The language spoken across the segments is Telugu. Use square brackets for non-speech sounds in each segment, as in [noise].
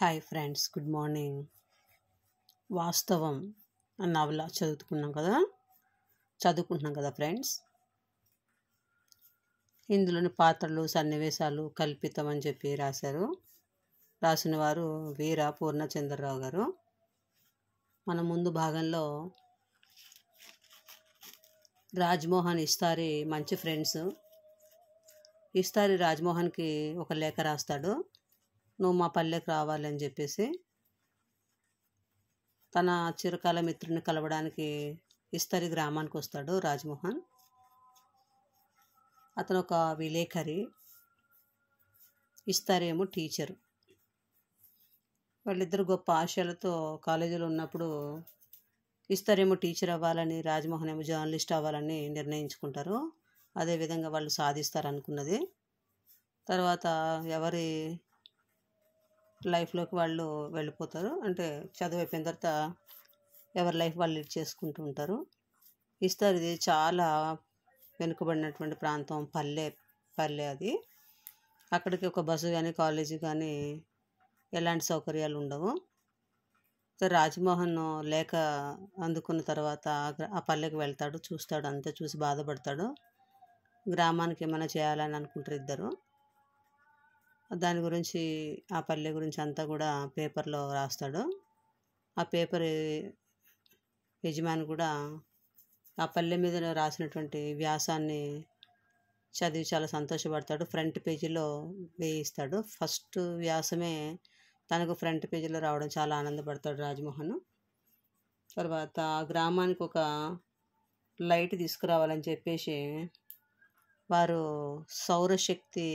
హాయ్ ఫ్రెండ్స్ గుడ్ మార్నింగ్ వాస్తవం అన్న నవల చదువుకున్నాం కదా చదువుకుంటున్నాం కదా ఫ్రెండ్స్ ఇందులోని పాత్రలు సన్నివేశాలు కల్పితం అని చెప్పి రాశారు రాసిన వారు వీర పూర్ణచంద్రరావు గారు మన ముందు భాగంలో రాజ్మోహన్ ఇస్తారి మంచి ఫ్రెండ్స్ ఇస్తారి రాజ్మోహన్కి ఒక లేఖ రాస్తాడు నువ్వు మా పల్లెకి రావాలని చెప్పేసి తన చిరకాల మిత్రుని కలవడానికి ఇస్తరి గ్రామానికి వస్తాడు రాజ్మోహన్ అతను ఒక విలేకరి ఇస్తారేమో టీచరు వాళ్ళిద్దరు గొప్ప ఆశయాలతో కాలేజీలో ఉన్నప్పుడు ఇస్తారేమో టీచర్ అవ్వాలని రాజ్మోహన్ ఏమో జర్నలిస్ట్ అవ్వాలని నిర్ణయించుకుంటారు అదేవిధంగా వాళ్ళు సాధిస్తారు అనుకున్నది తర్వాత ఎవరి లైఫ్లోకి వాళ్ళు వెళ్ళిపోతారు అంటే చదువు అయిపోయిన తర్వాత ఎవరి లైఫ్ వాళ్ళు లీడ్ చేసుకుంటూ ఉంటారు ఇస్తారు ఇది చాలా వెనుకబడినటువంటి ప్రాంతం పల్లె పల్లె అది అక్కడికి ఒక బస్సు కానీ కాలేజీ కానీ ఎలాంటి సౌకర్యాలు ఉండవు రాజమోహన్ లేఖ అందుకున్న తర్వాత ఆ పల్లెకి వెళ్తాడు చూస్తాడు అంతా చూసి బాధపడతాడు గ్రామానికి ఏమైనా చేయాలని అనుకుంటారు ఇద్దరు దాని గురించి ఆ పల్లె గురించి అంతా కూడా పేపర్లో రాస్తాడు ఆ పేపర్ యజమాని కూడా ఆ పల్లె మీద రాసినటువంటి వ్యాసాన్ని చదివి చాలా సంతోషపడతాడు ఫ్రంట్ పేజీలో వేయిస్తాడు ఫస్ట్ వ్యాసమే తనకు ఫ్రంట్ పేజీలో రావడం చాలా ఆనందపడతాడు రాజమోహన్ తర్వాత ఆ గ్రామానికి ఒక లైట్ తీసుకురావాలని చెప్పేసి వారు సౌరశక్తి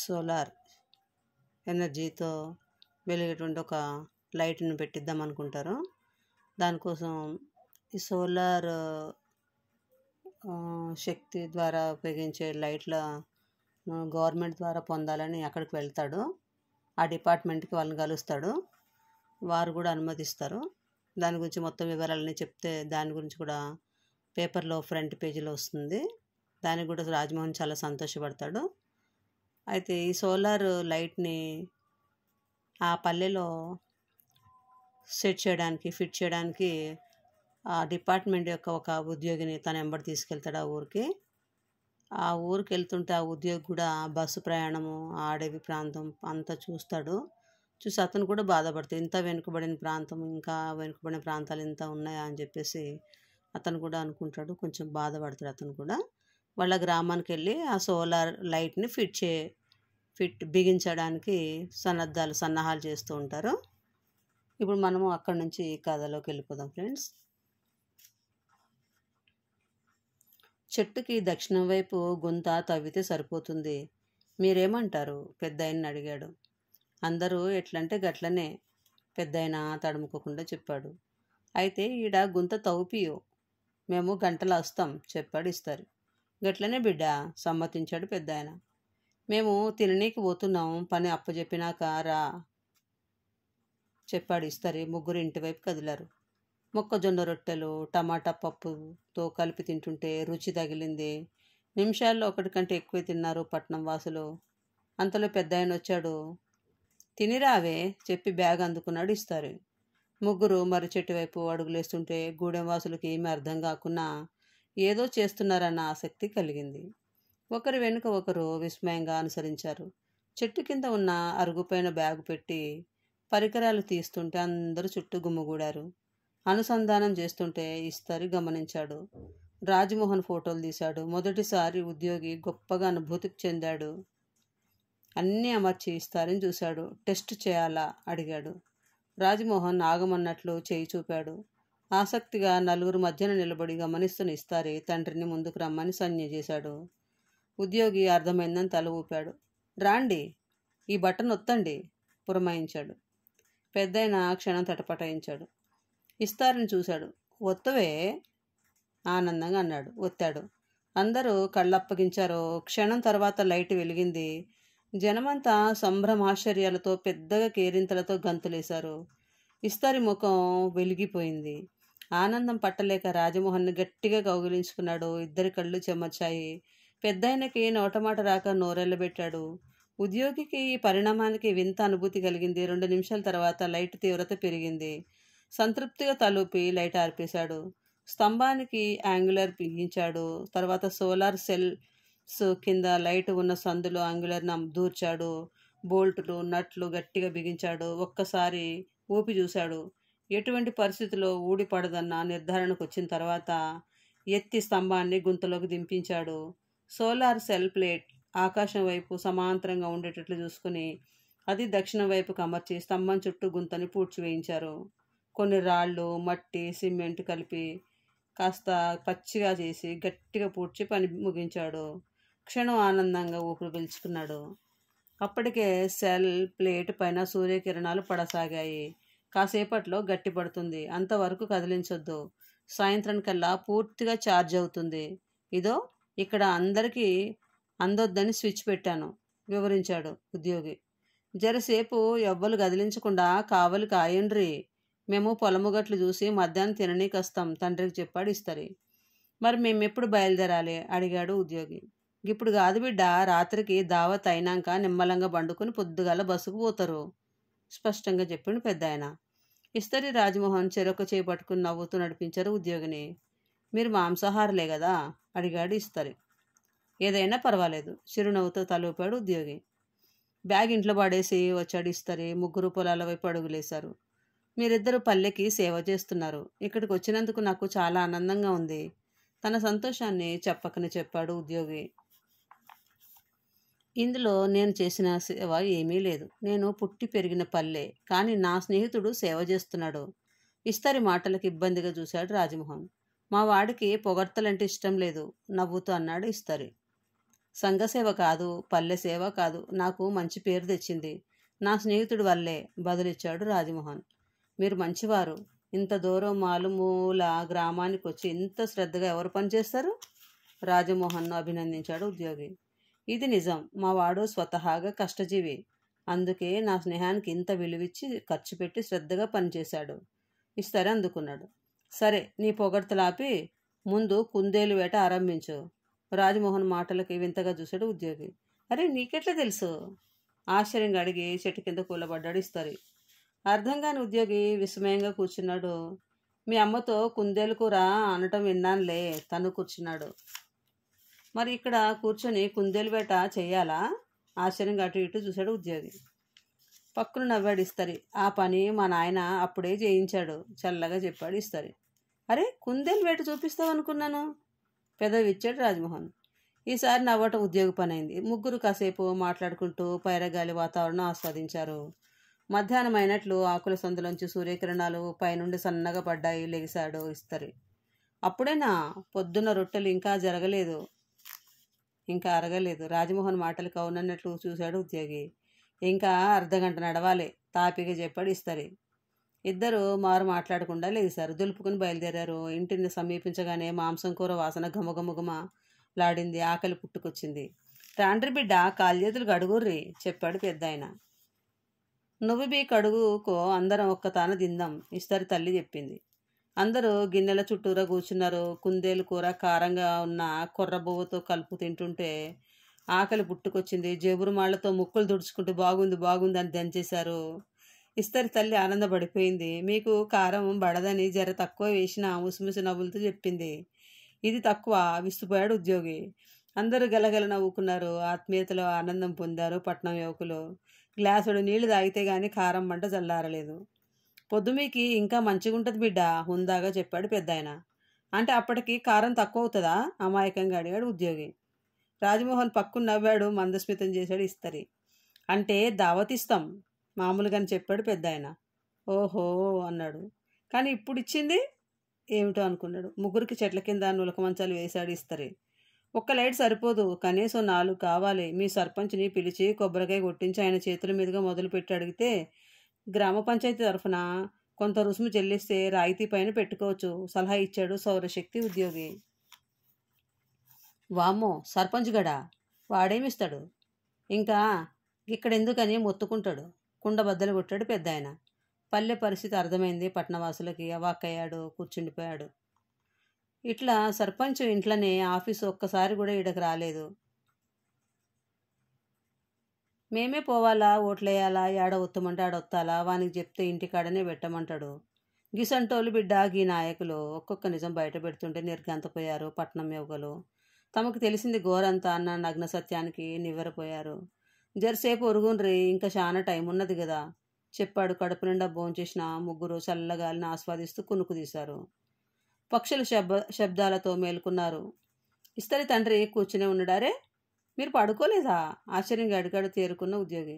సోలార్ ఎనర్జీతో వెలిగేటువంటి ఒక లైట్ను పెట్టిద్దాం అనుకుంటారు దానికోసం ఈ సోలార్ శక్తి ద్వారా ఉపయోగించే లైట్ల గవర్నమెంట్ ద్వారా పొందాలని అక్కడికి వెళ్తాడు ఆ డిపార్ట్మెంట్కి వాళ్ళని కలుస్తాడు వారు కూడా అనుమతిస్తారు దాని గురించి మొత్తం వివరాలని చెప్తే దాని గురించి కూడా పేపర్లో ఫ్రంట్ పేజీలో వస్తుంది దానికి కూడా రాజమోహన్ చాలా సంతోషపడతాడు అయితే ఈ సోలార్ లైట్ని ఆ పల్లెలో సెట్ చేయడానికి ఫిట్ చేయడానికి ఆ డిపార్ట్మెంట్ యొక్క ఒక ఉద్యోగిని తన వెంబడి తీసుకెళ్తాడు ఆ ఊరికి ఆ ఊరికి వెళ్తుంటే ఆ ఉద్యోగి కూడా బస్సు ప్రయాణము ఆ అడవి ప్రాంతం అంతా చూస్తాడు చూసి అతను కూడా బాధపడతాడు ఇంత వెనుకబడిన ప్రాంతం ఇంకా వెనుకబడిన ప్రాంతాలు ఇంత ఉన్నాయా అని చెప్పేసి అతను కూడా అనుకుంటాడు కొంచెం బాధపడతాడు అతను కూడా వాళ్ళ గ్రామానికి వెళ్ళి ఆ సోలార్ లైట్ని ఫిట్ చే ఫిట్ బిగించడానికి సన్నద్ధాలు సన్నాహాలు చేస్తూ ఉంటారు ఇప్పుడు మనము అక్కడి నుంచి కథలోకి వెళ్ళిపోదాం ఫ్రెండ్స్ చెట్టుకి దక్షిణం వైపు గుంత తవ్వితే సరిపోతుంది మీరేమంటారు పెద్ద ఆయన అడిగాడు అందరూ ఎట్లంటే గట్లనే పెద్ద ఆయన తడుముకోకుండా చెప్పాడు అయితే ఈడ గుంత తవ్విపియు మేము గంటలు వస్తాం చెప్పాడు ఇస్తారు గట్లనే బిడ్డ సమ్మతించాడు పెద్ద ఆయన మేము తిననీకి పోతున్నాం పని అప్పచెప్పినాక రా చెప్పాడు ఇస్తరి ముగ్గురు ఇంటివైపు కదిలారు మొక్కజొన్న రొట్టెలు టమాటా పప్పుతో కలిపి తింటుంటే రుచి తగిలింది నిమిషాల్లో ఒకటి కంటే ఎక్కువ తిన్నారు పట్నం వాసులు అంతలో పెద్ద ఆయన వచ్చాడు తినిరావే చెప్పి బ్యాగ్ అందుకున్నాడు ఇస్తారు ముగ్గురు మర్రి చెట్టు వైపు అడుగులేస్తుంటే గూడెం వాసులకి ఏమీ అర్థం కాకున్నా ఏదో చేస్తున్నారన్న ఆసక్తి కలిగింది ఒకరి వెనుక ఒకరు విస్మయంగా అనుసరించారు చెట్టు కింద ఉన్న అరుగుపైన బ్యాగు పెట్టి పరికరాలు తీస్తుంటే అందరూ చుట్టూ గుమ్మగూడారు అనుసంధానం చేస్తుంటే ఇస్తారి గమనించాడు రాజమోహన్ ఫోటోలు తీశాడు మొదటిసారి ఉద్యోగి గొప్పగా అనుభూతి చెందాడు అన్నీ అమర్చి ఇస్తారని చూశాడు టెస్ట్ చేయాలా అడిగాడు రాజమోహన్ ఆగమన్నట్లు చేయి చూపాడు ఆసక్తిగా నలుగురు మధ్యన నిలబడి గమనిస్తున్న ఇస్తారే తండ్రిని ముందుకు రమ్మని సంజ్ఞ చేశాడు ఉద్యోగి అర్థమైందని తల ఊపాడు రాండి ఈ బట్టను ఒత్తండి పురమాయించాడు పెద్దయిన క్షణం తటపటాయించాడు ఇస్తారని చూశాడు ఒత్తవే ఆనందంగా అన్నాడు ఒత్తాడు అందరూ కళ్ళప్పగించారు క్షణం తర్వాత లైట్ వెలిగింది జనమంతా సంభ్రమాశ్చర్యాలతో పెద్దగా కేరింతలతో గంతులేశారు ఇస్తారి ముఖం వెలిగిపోయింది ఆనందం పట్టలేక రాజమోహన్ను గట్టిగా కౌగిలించుకున్నాడు ఇద్దరి కళ్ళు చెమర్చాయి పెద్దాయనకి నోటమాట రాక నోరెళ్ళబెట్టాడు ఉద్యోగికి ఈ పరిణామానికి వింత అనుభూతి కలిగింది రెండు నిమిషాల తర్వాత లైట్ తీవ్రత పెరిగింది సంతృప్తిగా తలూపి లైట్ ఆర్పేశాడు స్తంభానికి యాంగులర్ బిగించాడు తర్వాత సోలార్ సెల్స్ కింద లైట్ ఉన్న సందులో యాంగులర్ను దూర్చాడు బోల్ట్లు నట్లు గట్టిగా బిగించాడు ఒక్కసారి ఊపి చూశాడు ఎటువంటి పరిస్థితిలో ఊడిపడదన్న నిర్ధారణకు వచ్చిన తర్వాత ఎత్తి స్తంభాన్ని గుంతలోకి దింపించాడు సోలార్ సెల్ ప్లేట్ ఆకాశం వైపు సమాంతరంగా ఉండేటట్లు చూసుకుని అది దక్షిణం వైపుకు అమర్చి స్తంభం చుట్టూ గుంతని పూడ్చివేయించారు కొన్ని రాళ్ళు మట్టి సిమెంట్ కలిపి కాస్త పచ్చిగా చేసి గట్టిగా పూడ్చి పని ముగించాడు క్షణం ఆనందంగా ఊపిరి పీల్చుకున్నాడు అప్పటికే సెల్ ప్లేట్ పైన సూర్యకిరణాలు పడసాగాయి కాసేపట్లో గట్టిపడుతుంది అంతవరకు కదిలించొద్దు సాయంత్రం కల్లా పూర్తిగా ఛార్జ్ అవుతుంది ఇదో ఇక్కడ అందరికీ అందొద్దని స్విచ్ పెట్టాను వివరించాడు ఉద్యోగి జరసేపు ఎవ్వరు కదిలించకుండా కావలి కాయండ్రి మేము పొలము గట్లు చూసి మధ్యాహ్నం తిననీకి వస్తాం తండ్రికి చెప్పాడు ఇస్తారు మరి మేము ఎప్పుడు బయలుదేరాలి అడిగాడు ఉద్యోగి ఇప్పుడు కాదు బిడ్డ రాత్రికి దావత్ అయినాక నిమ్మలంగా పండుకుని పొద్దుగాల బస్సుకు పోతారు స్పష్టంగా చెప్పిండు పెద్ద ఇస్తరి రాజమోహన్ చెరొక చేయి పట్టుకుని నవ్వుతూ నడిపించారు ఉద్యోగిని మీరు మాంసాహారులే కదా అడిగాడు ఇస్తరి ఏదైనా పర్వాలేదు చిరునవ్వుతో తలూపాడు ఉద్యోగి బ్యాగ్ ఇంట్లో పడేసి వచ్చాడు ఇస్తరి ముగ్గురు పొలాల వైపు అడుగులేశారు మీరిద్దరు పల్లెకి సేవ చేస్తున్నారు ఇక్కడికి వచ్చినందుకు నాకు చాలా ఆనందంగా ఉంది తన సంతోషాన్ని చెప్పకని చెప్పాడు ఉద్యోగి ఇందులో నేను చేసిన సేవ ఏమీ లేదు నేను పుట్టి పెరిగిన పల్లె కానీ నా స్నేహితుడు సేవ చేస్తున్నాడు ఇస్తరి మాటలకు ఇబ్బందిగా చూశాడు రాజమోహన్ మా వాడికి పొగడ్తలంటే ఇష్టం లేదు నవ్వుతూ అన్నాడు ఇస్తరి సంఘ సేవ కాదు పల్లె సేవ కాదు నాకు మంచి పేరు తెచ్చింది నా స్నేహితుడు వల్లే బదులిచ్చాడు రాజమోహన్ మీరు మంచివారు ఇంత దూరం మాలుమూల గ్రామానికి వచ్చి ఇంత శ్రద్ధగా ఎవరు పనిచేస్తారు రాజమోహన్ను అభినందించాడు ఉద్యోగి ఇది నిజం మావాడు స్వతహాగా కష్టజీవి అందుకే నా స్నేహానికి ఇంత విలువిచ్చి ఖర్చు పెట్టి శ్రద్ధగా పనిచేశాడు ఇస్తారే అందుకున్నాడు సరే నీ పొగడ్తలాపి ముందు కుందేలు వేట ఆరంభించు రాజమోహన్ మాటలకి వింతగా చూశాడు ఉద్యోగి అరే నీకెట్లా తెలుసు ఆశ్చర్యంగా అడిగి చెట్టు కింద కూలబడ్డాడు ఇస్తారు అర్థం కాని ఉద్యోగి విస్మయంగా కూర్చున్నాడు మీ అమ్మతో కుందేలు కూర అనటం విన్నానులే తను కూర్చున్నాడు మరి ఇక్కడ కూర్చొని కుందేలువేట చేయాలా ఆశ్చర్యంగా అటు ఇటు చూశాడు ఉద్యోగి పక్కన నవ్వాడు ఇస్తరి ఆ పని మా నాయన అప్పుడే చేయించాడు చల్లగా చెప్పాడు ఇస్తరి అరే కుందేలు వేట పెదవి ఇచ్చాడు రాజ్మోహన్ ఈసారి నవ్వటం ఉద్యోగ పని అయింది ముగ్గురు కాసేపు మాట్లాడుకుంటూ పైరగాలి వాతావరణం ఆస్వాదించారు మధ్యాహ్నం అయినట్లు ఆకుల సందులోంచి సూర్యకిరణాలు పైనుండి సన్నగా పడ్డాయి లెగిశాడు ఇస్తరి అప్పుడైనా పొద్దున్న రొట్టెలు ఇంకా జరగలేదు ఇంకా అరగలేదు రాజమోహన్ మాటలు కౌనన్నట్లు చూశాడు ఉద్యోగి ఇంకా అర్ధగంట నడవాలి తాపిక చెప్పాడు ఇస్తారే ఇద్దరు మారు మాట్లాడకుండా లేచారు దులుపుకుని బయలుదేరారు ఇంటిని సమీపించగానే మాంసం కూర వాసన గమగమగమ లాడింది ఆకలి పుట్టుకొచ్చింది రాండ్రి బిడ్డ కాళ్ళేతులు గడుగుర్రి చెప్పాడు పెద్దాయన నువ్వు బీ కడుగుకో అందరం ఒక్కతాన దిందాం ఇస్తారు తల్లి చెప్పింది అందరూ గిన్నెల చుట్టూరా కూర్చున్నారు కుందేలు కూర కారంగా ఉన్న కొర్రబువ్వతో కలుపు తింటుంటే ఆకలి పుట్టుకొచ్చింది జేబురుమాళ్లతో ముక్కులు దుడుచుకుంటూ బాగుంది బాగుంది అని దంచేశారు ఇస్తరి తల్లి ఆనందపడిపోయింది మీకు కారం బడదని జర తక్కువ వేసిన ముసిముసి నవ్వులతో చెప్పింది ఇది తక్కువ విసిపోయాడు ఉద్యోగి అందరూ గలగల నవ్వుకున్నారు ఆత్మీయతలో ఆనందం పొందారు పట్నం యువకులు గ్లాసుడు నీళ్లు తాగితే కానీ కారం మంట చల్లారలేదు మీకు ఇంకా మంచిగా ఉంటుంది బిడ్డ హుందాగా చెప్పాడు పెద్ద ఆయన అంటే అప్పటికి కారం తక్కువ అవుతుందా అమాయకంగా అడిగాడు ఉద్యోగి రాజమోహన్ పక్కు నవ్వాడు మందస్మితం చేశాడు ఇస్తరి అంటే దావతిస్తాం మామూలుగాని చెప్పాడు పెద్ద ఆయన ఓహో అన్నాడు కానీ ఇప్పుడు ఇచ్చింది ఏమిటో అనుకున్నాడు ముగ్గురికి చెట్ల కింద నులక మంచాలు వేశాడు ఇస్తరి ఒక్క లైట్ సరిపోదు కనీసం నాలుగు కావాలి మీ సర్పంచ్ని పిలిచి కొబ్బరికాయ కొట్టించి ఆయన చేతుల మీదుగా మొదలుపెట్టి అడిగితే గ్రామ పంచాయతీ తరఫున కొంత రుసుము చెల్లిస్తే రాయితీ పైన పెట్టుకోవచ్చు సలహా ఇచ్చాడు సౌరశక్తి ఉద్యోగి వామ్మో సర్పంచ్ గడా వాడేమిస్తాడు ఇంకా ఇక్కడ ఎందుకని మొత్తుకుంటాడు కుండ బద్దలు కొట్టాడు పెద్ద ఆయన పల్లె పరిస్థితి అర్థమైంది పట్టణవాసులకి అవాక్కయ్యాడు కూర్చుండిపోయాడు ఇట్లా సర్పంచ్ ఇంట్లోనే ఆఫీసు ఒక్కసారి కూడా ఇడకు రాలేదు మేమే పోవాలా ఓట్లేయాలా ఏడ ఒత్తమంటే ఆడొత్తాలా వానికి చెప్తే ఇంటికాడనే పెట్టమంటాడు గిసంటోలు బిడ్డ గీ నాయకులు ఒక్కొక్క నిజం బయట పెడుతుంటే నిర్గంతపోయారు పట్నం యువకులు తమకు తెలిసింది ఘోరంతా అన్న నగ్న సత్యానికి నివ్వెరపోయారు జరసేపు ఉరుగుండ్రి ఇంకా చాలా టైం ఉన్నది కదా చెప్పాడు కడుపు నిండా భోంచేసిన ముగ్గురు చల్లగాలిని ఆస్వాదిస్తూ కునుకు తీశారు పక్షుల శబ్ శబ్దాలతో మేలుకున్నారు ఇస్తరి తండ్రి కూర్చునే ఉన్నాడారే మీరు పడుకోలేదా ఆశ్చర్యంగా అడిగాడు తేరుకున్న ఉద్యోగి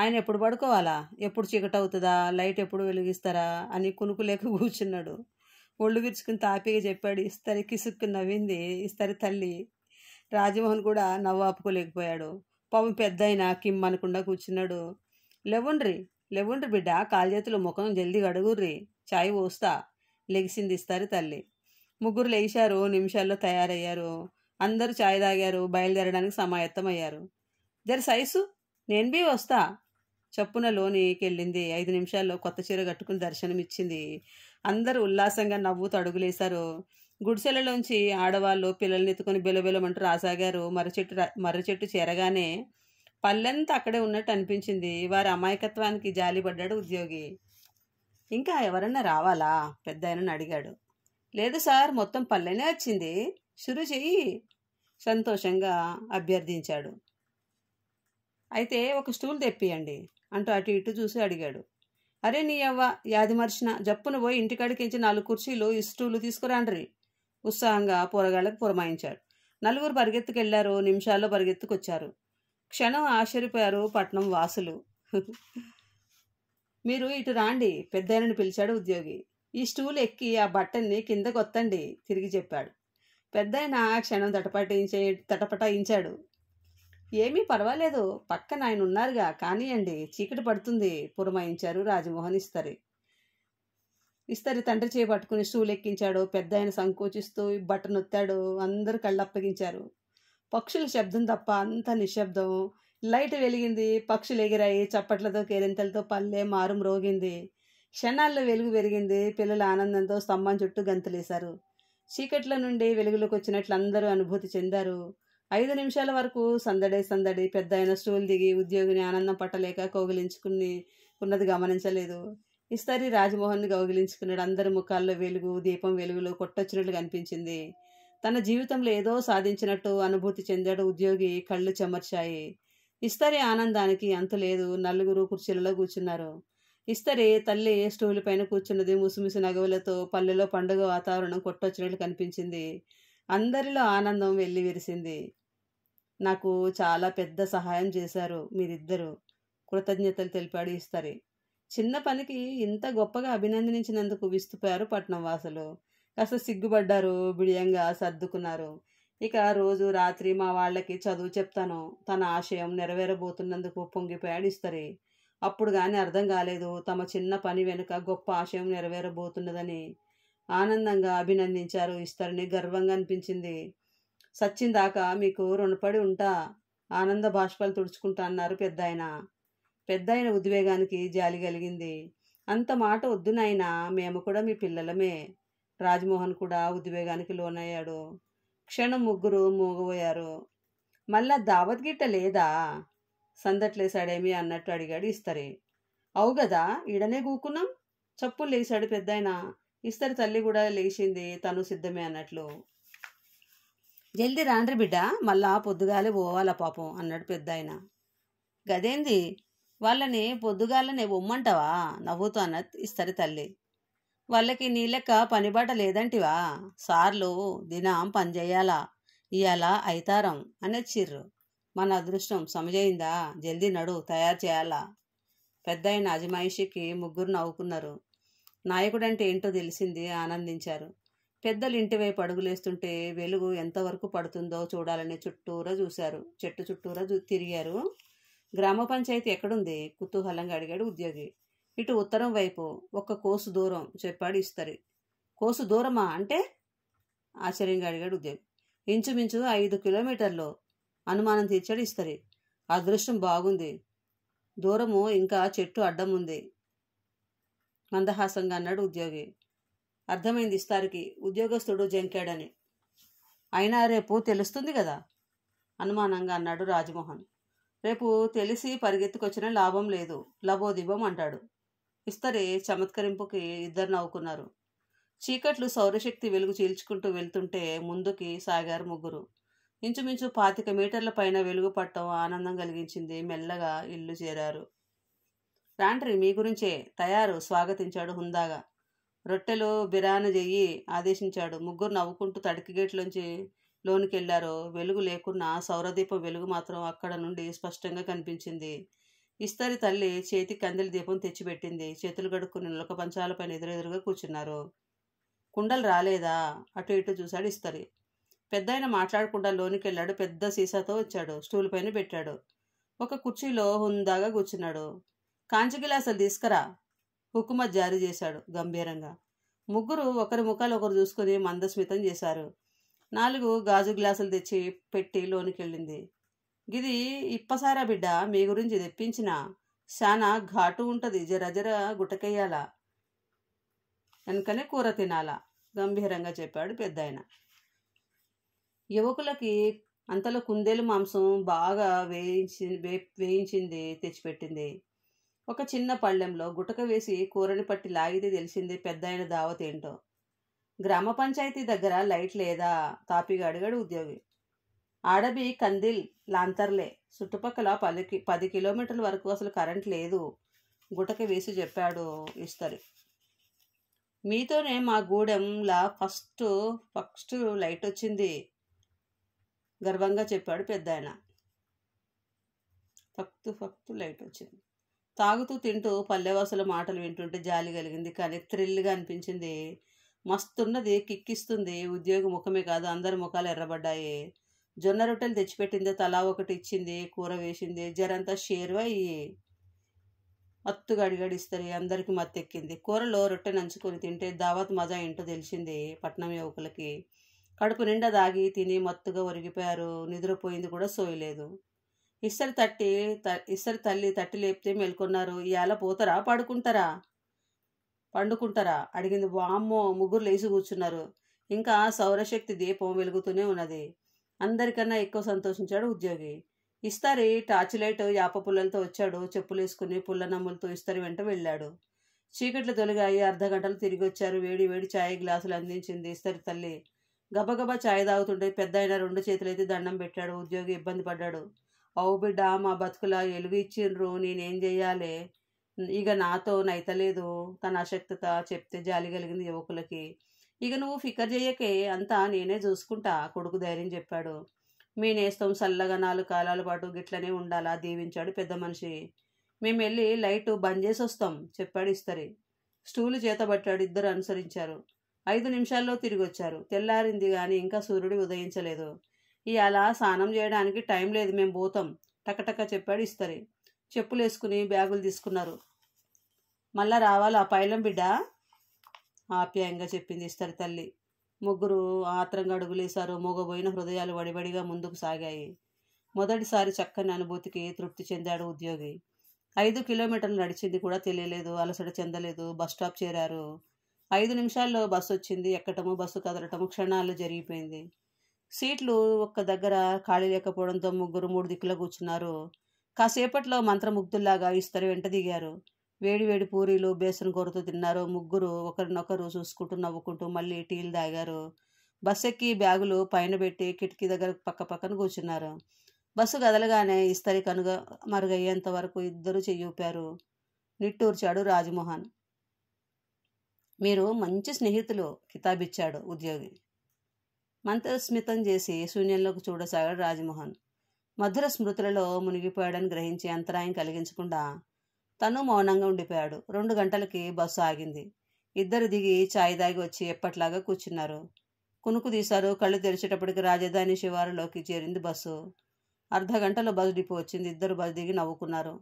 ఆయన ఎప్పుడు పడుకోవాలా ఎప్పుడు చీకటి అవుతుందా లైట్ ఎప్పుడు వెలిగిస్తారా అని కునుకు లేక [laughs] కూర్చున్నాడు ఒళ్ళు విరుచుకుని తాపీగా చెప్పాడు ఇస్తరి కిసుక్కు నవ్వింది ఇస్తరి తల్లి రాజమోహన్ కూడా నవ్వాపుకోలేకపోయాడు ఆపుకోలేకపోయాడు పెద్ద అయినా కిమ్ అనకుండా కూర్చున్నాడు లెవండ్రి లెవండ్రి బిడ్డ కాలు చేతులు ముఖం జల్దీ అడుగుర్రి చాయ్ పోస్తా లెగిసింది ఇస్తారు తల్లి ముగ్గురు లేచారు నిమిషాల్లో తయారయ్యారు అందరూ చాయ్ తాగారు బయలుదేరడానికి అయ్యారు జర సైసు నేను బి వస్తా చప్పున లోనికి వెళ్ళింది ఐదు నిమిషాల్లో కొత్త చీర కట్టుకుని దర్శనమిచ్చింది అందరూ ఉల్లాసంగా నవ్వుతూ అడుగులేశారు గుడిసెలలోంచి ఆడవాళ్ళు పిల్లల్ని ఎత్తుకొని బెలబెలమంటూ రాసాగారు మర్రి చెట్టు మర్రి చెట్టు చేరగానే పల్లెంతా అక్కడే ఉన్నట్టు అనిపించింది వారి అమాయకత్వానికి జాలిపడ్డాడు ఉద్యోగి ఇంకా ఎవరన్నా రావాలా పెద్ద అడిగాడు లేదు సార్ మొత్తం పల్లెనే వచ్చింది సురు చెయ్యి సంతోషంగా అభ్యర్థించాడు అయితే ఒక స్టూల్ తెప్పియండి అంటూ అటు ఇటు చూసి అడిగాడు అరే నీ అవ్వ యాది మర్చిన జప్పును పోయి ఇంటికాడికించి నాలుగు కుర్చీలు ఈ స్టూలు తీసుకురాండ్రి ఉత్సాహంగా పోరగాళ్ళకు పురమాయించాడు నలుగురు పరిగెత్తుకెళ్లారు నిమిషాల్లో పరిగెత్తుకొచ్చారు క్షణం ఆశ్చర్యపోయారు పట్నం వాసులు మీరు ఇటు రాండి పెద్దయనని పిలిచాడు ఉద్యోగి ఈ స్టూల్ ఎక్కి ఆ బట్టన్ని కిందకొత్తండి తిరిగి చెప్పాడు పెద్దయిన ఆ క్షణం తటపటించే తటపటాయించాడు ఏమీ పర్వాలేదు పక్కన ఆయన ఉన్నారుగా కానియండి చీకటి పడుతుంది పురమాయించారు రాజమోహన్ ఇస్తరి ఇస్తరి తండ్రి చేయి పట్టుకుని స్టూలు ఎక్కించాడు పెద్ద ఆయన సంకోచిస్తూ నొత్తాడు అందరు కళ్ళప్పగించారు పక్షుల శబ్దం తప్ప అంత నిశ్శబ్దం లైట్ వెలిగింది పక్షులు ఎగిరాయి చప్పట్లతో కేరింతలతో పల్లె మారు మ్రోగింది క్షణాల్లో వెలుగు పెరిగింది పిల్లల ఆనందంతో స్తంభం చుట్టూ గంతులేశారు చీకట్ల నుండి వెలుగులోకి వచ్చినట్లు అందరూ అనుభూతి చెందారు ఐదు నిమిషాల వరకు సందడి సందడి పెద్ద అయిన స్టూల్ దిగి ఉద్యోగిని ఆనందం పట్టలేక కౌగిలించుకుని ఉన్నది గమనించలేదు ఈసారి రాజమోహన్ని కౌగిలించుకున్నాడు అందరి ముఖాల్లో వెలుగు దీపం వెలుగులో కొట్టొచ్చినట్లు కనిపించింది తన జీవితంలో ఏదో సాధించినట్టు అనుభూతి చెందాడు ఉద్యోగి కళ్ళు చెమర్చాయి ఇస్తారి ఆనందానికి అంతలేదు నలుగురు కుర్చీలలో కూర్చున్నారు ఇస్తరే తల్లి స్టూలు పైన కూర్చున్నది ముసుముసి నగవులతో పల్లెలో పండుగ వాతావరణం కొట్టొచ్చినట్లు కనిపించింది అందరిలో ఆనందం వెళ్ళి విరిసింది నాకు చాలా పెద్ద సహాయం చేశారు మీరిద్దరూ కృతజ్ఞతలు తెలిపాడు ఇస్తరి చిన్న పనికి ఇంత గొప్పగా అభినందించినందుకు విస్తుపోయారు పట్నం వాసులు కాస్త సిగ్గుపడ్డారు బిడియంగా సర్దుకున్నారు ఇక రోజు రాత్రి మా వాళ్ళకి చదువు చెప్తాను తన ఆశయం నెరవేరబోతున్నందుకు పొంగిపోయాడు ఇస్తరి అప్పుడు కానీ అర్థం కాలేదు తమ చిన్న పని వెనుక గొప్ప ఆశయం నెరవేరబోతున్నదని ఆనందంగా అభినందించారు ఇస్తారని గర్వంగా అనిపించింది దాకా మీకు రుణపడి ఉంటా ఆనంద బాష్పాలు తుడుచుకుంటా అన్నారు పెద్ద ఆయన పెద్ద ఆయన ఉద్వేగానికి జాలి కలిగింది అంత మాట వద్దునైనా మేము కూడా మీ పిల్లలమే రాజమోహన్ కూడా ఉద్వేగానికి లోనయ్యాడు క్షణం ముగ్గురు మూగబోయారు మళ్ళా దావత్ గిట్ట లేదా సందట్లేశాడేమి అన్నట్టు అడిగాడు ఇస్తరి అవు కదా ఈడనే కూకున్నాం చప్పులు లేచాడు పెద్దాయన ఇస్తరి తల్లి కూడా లేచింది తను సిద్ధమే అన్నట్లు జల్దీ రాండ్రి బిడ్డ మళ్ళా పొద్దుగాలే పోవాలా పాపం అన్నాడు పెద్దాయన గదేంది వాళ్ళని పొద్దుగాలనే బొమ్మంటావా నవ్వుతూ అన్న ఇస్తరి తల్లి వాళ్ళకి లెక్క పనిబాట లేదంటివా సార్లు దినం పనిచేయాలా ఇయాల అయితారం చిర్రు మన అదృష్టం సమజైందా జల్దీ నడు తయారు చేయాలా పెద్ద అయిన అజమాయిషికి ముగ్గురు నవ్వుకున్నారు నాయకుడంటే ఏంటో తెలిసింది ఆనందించారు పెద్దలు ఇంటివైపు అడుగులేస్తుంటే వెలుగు ఎంతవరకు పడుతుందో చూడాలని చుట్టూరా చూశారు చెట్టు చుట్టూరా తిరిగారు గ్రామ పంచాయతీ ఎక్కడుంది కుతూహలంగా అడిగాడు ఉద్యోగి ఇటు ఉత్తరం వైపు ఒక్క కోసు దూరం చెప్పాడు ఇస్తరి కోసు దూరమా అంటే ఆశ్చర్యంగా అడిగాడు ఉద్యోగి ఇంచుమించు ఐదు కిలోమీటర్లు అనుమానం తీర్చాడు ఇస్తరి అదృష్టం బాగుంది దూరము ఇంకా చెట్టు అడ్డం ఉంది మందహాసంగా అన్నాడు ఉద్యోగి అర్థమైంది ఇస్తారికి ఉద్యోగస్తుడు జంకాడని అయినా రేపు తెలుస్తుంది కదా అనుమానంగా అన్నాడు రాజమోహన్ రేపు తెలిసి పరిగెత్తుకొచ్చిన లాభం లేదు లబోదిబం అంటాడు ఇస్తరి చమత్కరింపుకి ఇద్దరు నవ్వుకున్నారు చీకట్లు సౌరశక్తి వెలుగు చీల్చుకుంటూ వెళ్తుంటే ముందుకి సాగారు ముగ్గురు ఇంచుమించు పాతిక మీటర్ల పైన వెలుగు పట్టం ఆనందం కలిగించింది మెల్లగా ఇల్లు చేరారు రాండ్రి మీ గురించే తయారు స్వాగతించాడు హుందాగా రొట్టెలు బిరాన చెయ్యి ఆదేశించాడు ముగ్గురు నవ్వుకుంటూ తడికి గేట్లోంచి లోనికెళ్లారు వెలుగు లేకున్నా సౌరదీపం వెలుగు మాత్రం అక్కడ నుండి స్పష్టంగా కనిపించింది ఇస్తరి తల్లి చేతి కందిలి దీపం తెచ్చిపెట్టింది చేతులు గడుక్కుని నులక పంచాలపైన ఎదురెదురుగా కూర్చున్నారు కుండలు రాలేదా అటు ఇటు చూశాడు ఇస్తరి పెద్ద ఆయన మాట్లాడకుండా లోనికెళ్ళాడు పెద్ద సీసాతో వచ్చాడు స్టూల్ పైన పెట్టాడు ఒక కుర్చీలో హుందాగా కూర్చున్నాడు కాంచి గిలాసులు తీసుకురా హుకుమత్ జారీ చేశాడు గంభీరంగా ముగ్గురు ఒకరి ముఖాలు ఒకరు చూసుకుని మందస్మితం చేశారు నాలుగు గాజు గ్లాసులు తెచ్చి పెట్టి లోనికెళ్ళింది గిది ఇప్పసారా బిడ్డ మీ గురించి తెప్పించిన శానా ఘాటు ఉంటుంది జర జర గుటకెయ్యాలా వెనుకనే కూర తినాలా గంభీరంగా చెప్పాడు పెద్ద యువకులకి అంతలో కుందేలు మాంసం బాగా వేయించి వే వేయించింది తెచ్చిపెట్టింది ఒక చిన్న పళ్ళెంలో గుటక వేసి కూరని పట్టి లాగితే తెలిసింది పెద్ద ఆయన దావత్ ఏంటో గ్రామ పంచాయతీ దగ్గర లైట్ లేదా తాపిగా అడిగాడు ఉద్యోగి ఆడబి కందిల్ లాంతర్లే చుట్టుపక్కల పదికి పది కిలోమీటర్ల వరకు అసలు కరెంట్ లేదు గుటక వేసి చెప్పాడు ఇస్తారు మీతోనే మా గూడెంలా ఫస్ట్ ఫస్ట్ లైట్ వచ్చింది గర్వంగా చెప్పాడు పెద్ద ఆయన ఫక్తు ఫక్తు లైట్ వచ్చింది తాగుతూ తింటూ పల్లెవాసుల మాటలు వింటుంటే జాలి కలిగింది కానీ థ్రిల్గా అనిపించింది మస్తున్నది కిక్కిస్తుంది ఉద్యోగం ముఖమే కాదు అందరి ముఖాలు ఎర్రబడ్డాయి జొన్న రొట్టెలు తెచ్చిపెట్టింది తలా ఒకటి ఇచ్చింది కూర వేసింది జరంతా షేర్వై మత్తుగా అడిగడిస్తారు అందరికీ మత్తెక్కింది కూరలో రొట్టె నంచుకొని తింటే దావత్ మజా ఏంటో తెలిసింది పట్నం యువకులకి కడుపు నిండా దాగి తిని మత్తుగా ఒరిగిపోయారు నిద్రపోయింది కూడా సోయలేదు ఇస్తరి తట్టి ఇస్తరి తల్లి తట్టి లేపితే మేల్కొన్నారు ఇవాళ పోతారా పడుకుంటారా పండుకుంటారా అడిగింది వామ్మో ముగ్గురు లేచి కూర్చున్నారు ఇంకా సౌరశక్తి దీపం వెలుగుతూనే ఉన్నది అందరికన్నా ఎక్కువ సంతోషించాడు ఉద్యోగి ఇస్తారి టార్చ్ లైట్ యాప పుల్లలతో వచ్చాడు చెప్పులు వేసుకుని పుల్లనమ్ములతో ఇస్తారి వెంట వెళ్ళాడు చీకట్లు తొలగాయి అర్ధ గంటలు తిరిగి వచ్చారు వేడి వేడి ఛాయ్ గ్లాసులు అందించింది ఇస్తారి తల్లి గబగబా ఛాయ్ తాగుతుంటే పెద్ద అయిన రెండు చేతులైతే దండం పెట్టాడు ఉద్యోగి ఇబ్బంది పడ్డాడు అవు బిడ్డ మా బతుకులా ఎలుగు ఇచ్చిండ్రు నేనేం చెయ్యాలి ఇక నాతో నైతలేదు తన అశక్తత చెప్తే జాలి కలిగింది యువకులకి ఇక నువ్వు ఫికర్ చేయకే అంతా నేనే చూసుకుంటా కొడుకు ధైర్యం చెప్పాడు మీ నేస్తం చల్లగా నాలుగు కాలాల పాటు గిట్లనే ఉండాలా దీవించాడు పెద్ద మనిషి మేము వెళ్ళి లైటు బంద్ చేసి వస్తాం చెప్పాడు ఇస్తరి స్టూలు చేతబట్టాడు ఇద్దరు అనుసరించారు ఐదు నిమిషాల్లో తిరిగి వచ్చారు తెల్లారింది కానీ ఇంకా సూర్యుడు ఉదయించలేదు అలా స్నానం చేయడానికి టైం లేదు మేము పోతాం టకటక చెప్పాడు ఇస్తరి వేసుకుని బ్యాగులు తీసుకున్నారు మళ్ళా రావాలి ఆ పైలం బిడ్డ ఆప్యాయంగా చెప్పింది ఇస్తరి తల్లి ముగ్గురు ఆత్రంగా అడుగులేశారు మూగబోయిన హృదయాలు వడివడిగా ముందుకు సాగాయి మొదటిసారి చక్కని అనుభూతికి తృప్తి చెందాడు ఉద్యోగి ఐదు కిలోమీటర్లు నడిచింది కూడా తెలియలేదు అలసట చెందలేదు బస్ స్టాప్ చేరారు ఐదు నిమిషాల్లో బస్సు వచ్చింది ఎక్కటము బస్సు కదలటము క్షణాల్లో జరిగిపోయింది సీట్లు ఒక్క దగ్గర ఖాళీ లేకపోవడంతో ముగ్గురు మూడు దిక్కులో కూర్చున్నారు కాసేపట్లో మంత్రముగ్ధుల్లాగా ఇస్తారు వెంట దిగారు వేడి వేడి పూరీలు బేసన్ కూరతో తిన్నారు ముగ్గురు ఒకరినొకరు చూసుకుంటూ నవ్వుకుంటూ మళ్ళీ టీలు తాగారు బస్ ఎక్కి బ్యాగులు పైన పెట్టి కిటికీ దగ్గర పక్క పక్కన కూర్చున్నారు బస్సు కదలగానే ఇస్తరి కనుగ మరుగయ్యేంత వరకు ఇద్దరు చెయ్యూపారు నిట్టూర్చాడు రాజమోహన్ మీరు మంచి స్నేహితులు కితాబిచ్చాడు ఉద్యోగి మంత్రస్మితం చేసి శూన్యంలోకి చూడసాగాడు రాజమోహన్ మధుర స్మృతులలో మునిగిపోయాడని గ్రహించి అంతరాయం కలిగించకుండా తను మౌనంగా ఉండిపోయాడు రెండు గంటలకి బస్సు ఆగింది ఇద్దరు దిగి ఛాయ్ దాగి వచ్చి ఎప్పట్లాగా కూర్చున్నారు కునుకు తీశారు కళ్ళు తెరిచేటప్పటికి రాజధాని శివారులోకి చేరింది బస్సు అర్ధ గంటలో బస్సు డిపో వచ్చింది ఇద్దరు బస్సు దిగి నవ్వుకున్నారు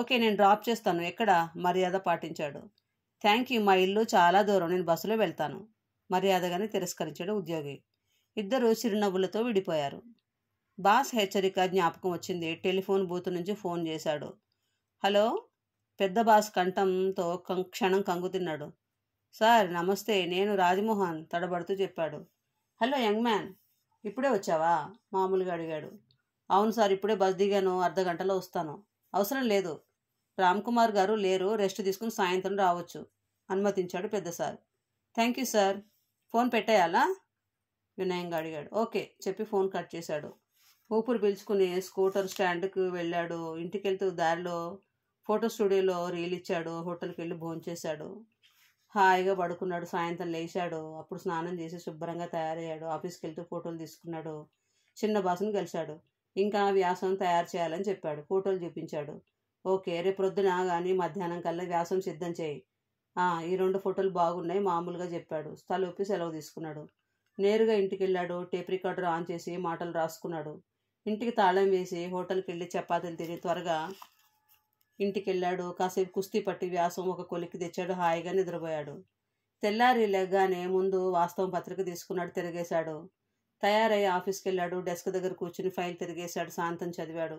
ఓకే నేను డ్రాప్ చేస్తాను ఎక్కడ మర్యాద పాటించాడు థ్యాంక్ యూ మా ఇల్లు చాలా దూరం నేను బస్సులో వెళ్తాను మర్యాదగానే తిరస్కరించాడు ఉద్యోగి ఇద్దరు చిరునవ్వులతో విడిపోయారు బాస్ హెచ్చరిక జ్ఞాపకం వచ్చింది టెలిఫోన్ బూత్ నుంచి ఫోన్ చేశాడు హలో పెద్ద బాస్ కంఠంతో క్షణం కంగు తిన్నాడు సార్ నమస్తే నేను రాజమోహన్ తడబడుతూ చెప్పాడు హలో యంగ్ మ్యాన్ ఇప్పుడే వచ్చావా మామూలుగా అడిగాడు అవును సార్ ఇప్పుడే బస్ దిగాను అర్ధ గంటలో వస్తాను అవసరం లేదు రామ్ కుమార్ గారు లేరు రెస్ట్ తీసుకుని సాయంత్రం రావచ్చు అనుమతించాడు పెద్ద sir thank you sir phone పెట్టేయాలా వినయంగా అడిగాడు ఓకే చెప్పి ఫోన్ కట్ చేశాడు ఊపిరి పిలుచుకుని స్కూటర్ స్టాండ్కి వెళ్ళాడు ఇంటికి వెళ్తూ దారిలో ఫోటో స్టూడియోలో రీల్ ఇచ్చాడు హోటల్కి వెళ్ళి భోంచేశాడు హాయిగా పడుకున్నాడు సాయంత్రం లేచాడు అప్పుడు స్నానం చేసి శుభ్రంగా తయారయ్యాడు ఆఫీస్కి వెళ్తూ ఫోటోలు తీసుకున్నాడు చిన్న బాసును కలిశాడు ఇంకా వ్యాసం తయారు చేయాలని చెప్పాడు ఫోటోలు చూపించాడు ఓకే రేపు ప్రొద్దున కానీ మధ్యాహ్నం కల్లా వ్యాసం సిద్ధం చేయి ఈ రెండు ఫోటోలు బాగున్నాయి మామూలుగా చెప్పాడు ఒప్పి సెలవు తీసుకున్నాడు నేరుగా ఇంటికి వెళ్ళాడు టేప్ రికార్డర్ ఆన్ చేసి మాటలు రాసుకున్నాడు ఇంటికి తాళం వేసి హోటల్కి వెళ్ళి చపాతీలు తిని త్వరగా ఇంటికి వెళ్ళాడు కాసేపు కుస్తీ పట్టి వ్యాసం ఒక కొలికి తెచ్చాడు హాయిగా నిద్రపోయాడు తెల్లారి లెగ్గానే ముందు వాస్తవం పత్రిక తీసుకున్నాడు తిరిగేశాడు తయారై ఆఫీస్కి వెళ్ళాడు డెస్క్ దగ్గర కూర్చుని ఫైల్ తిరిగేశాడు శాంతం చదివాడు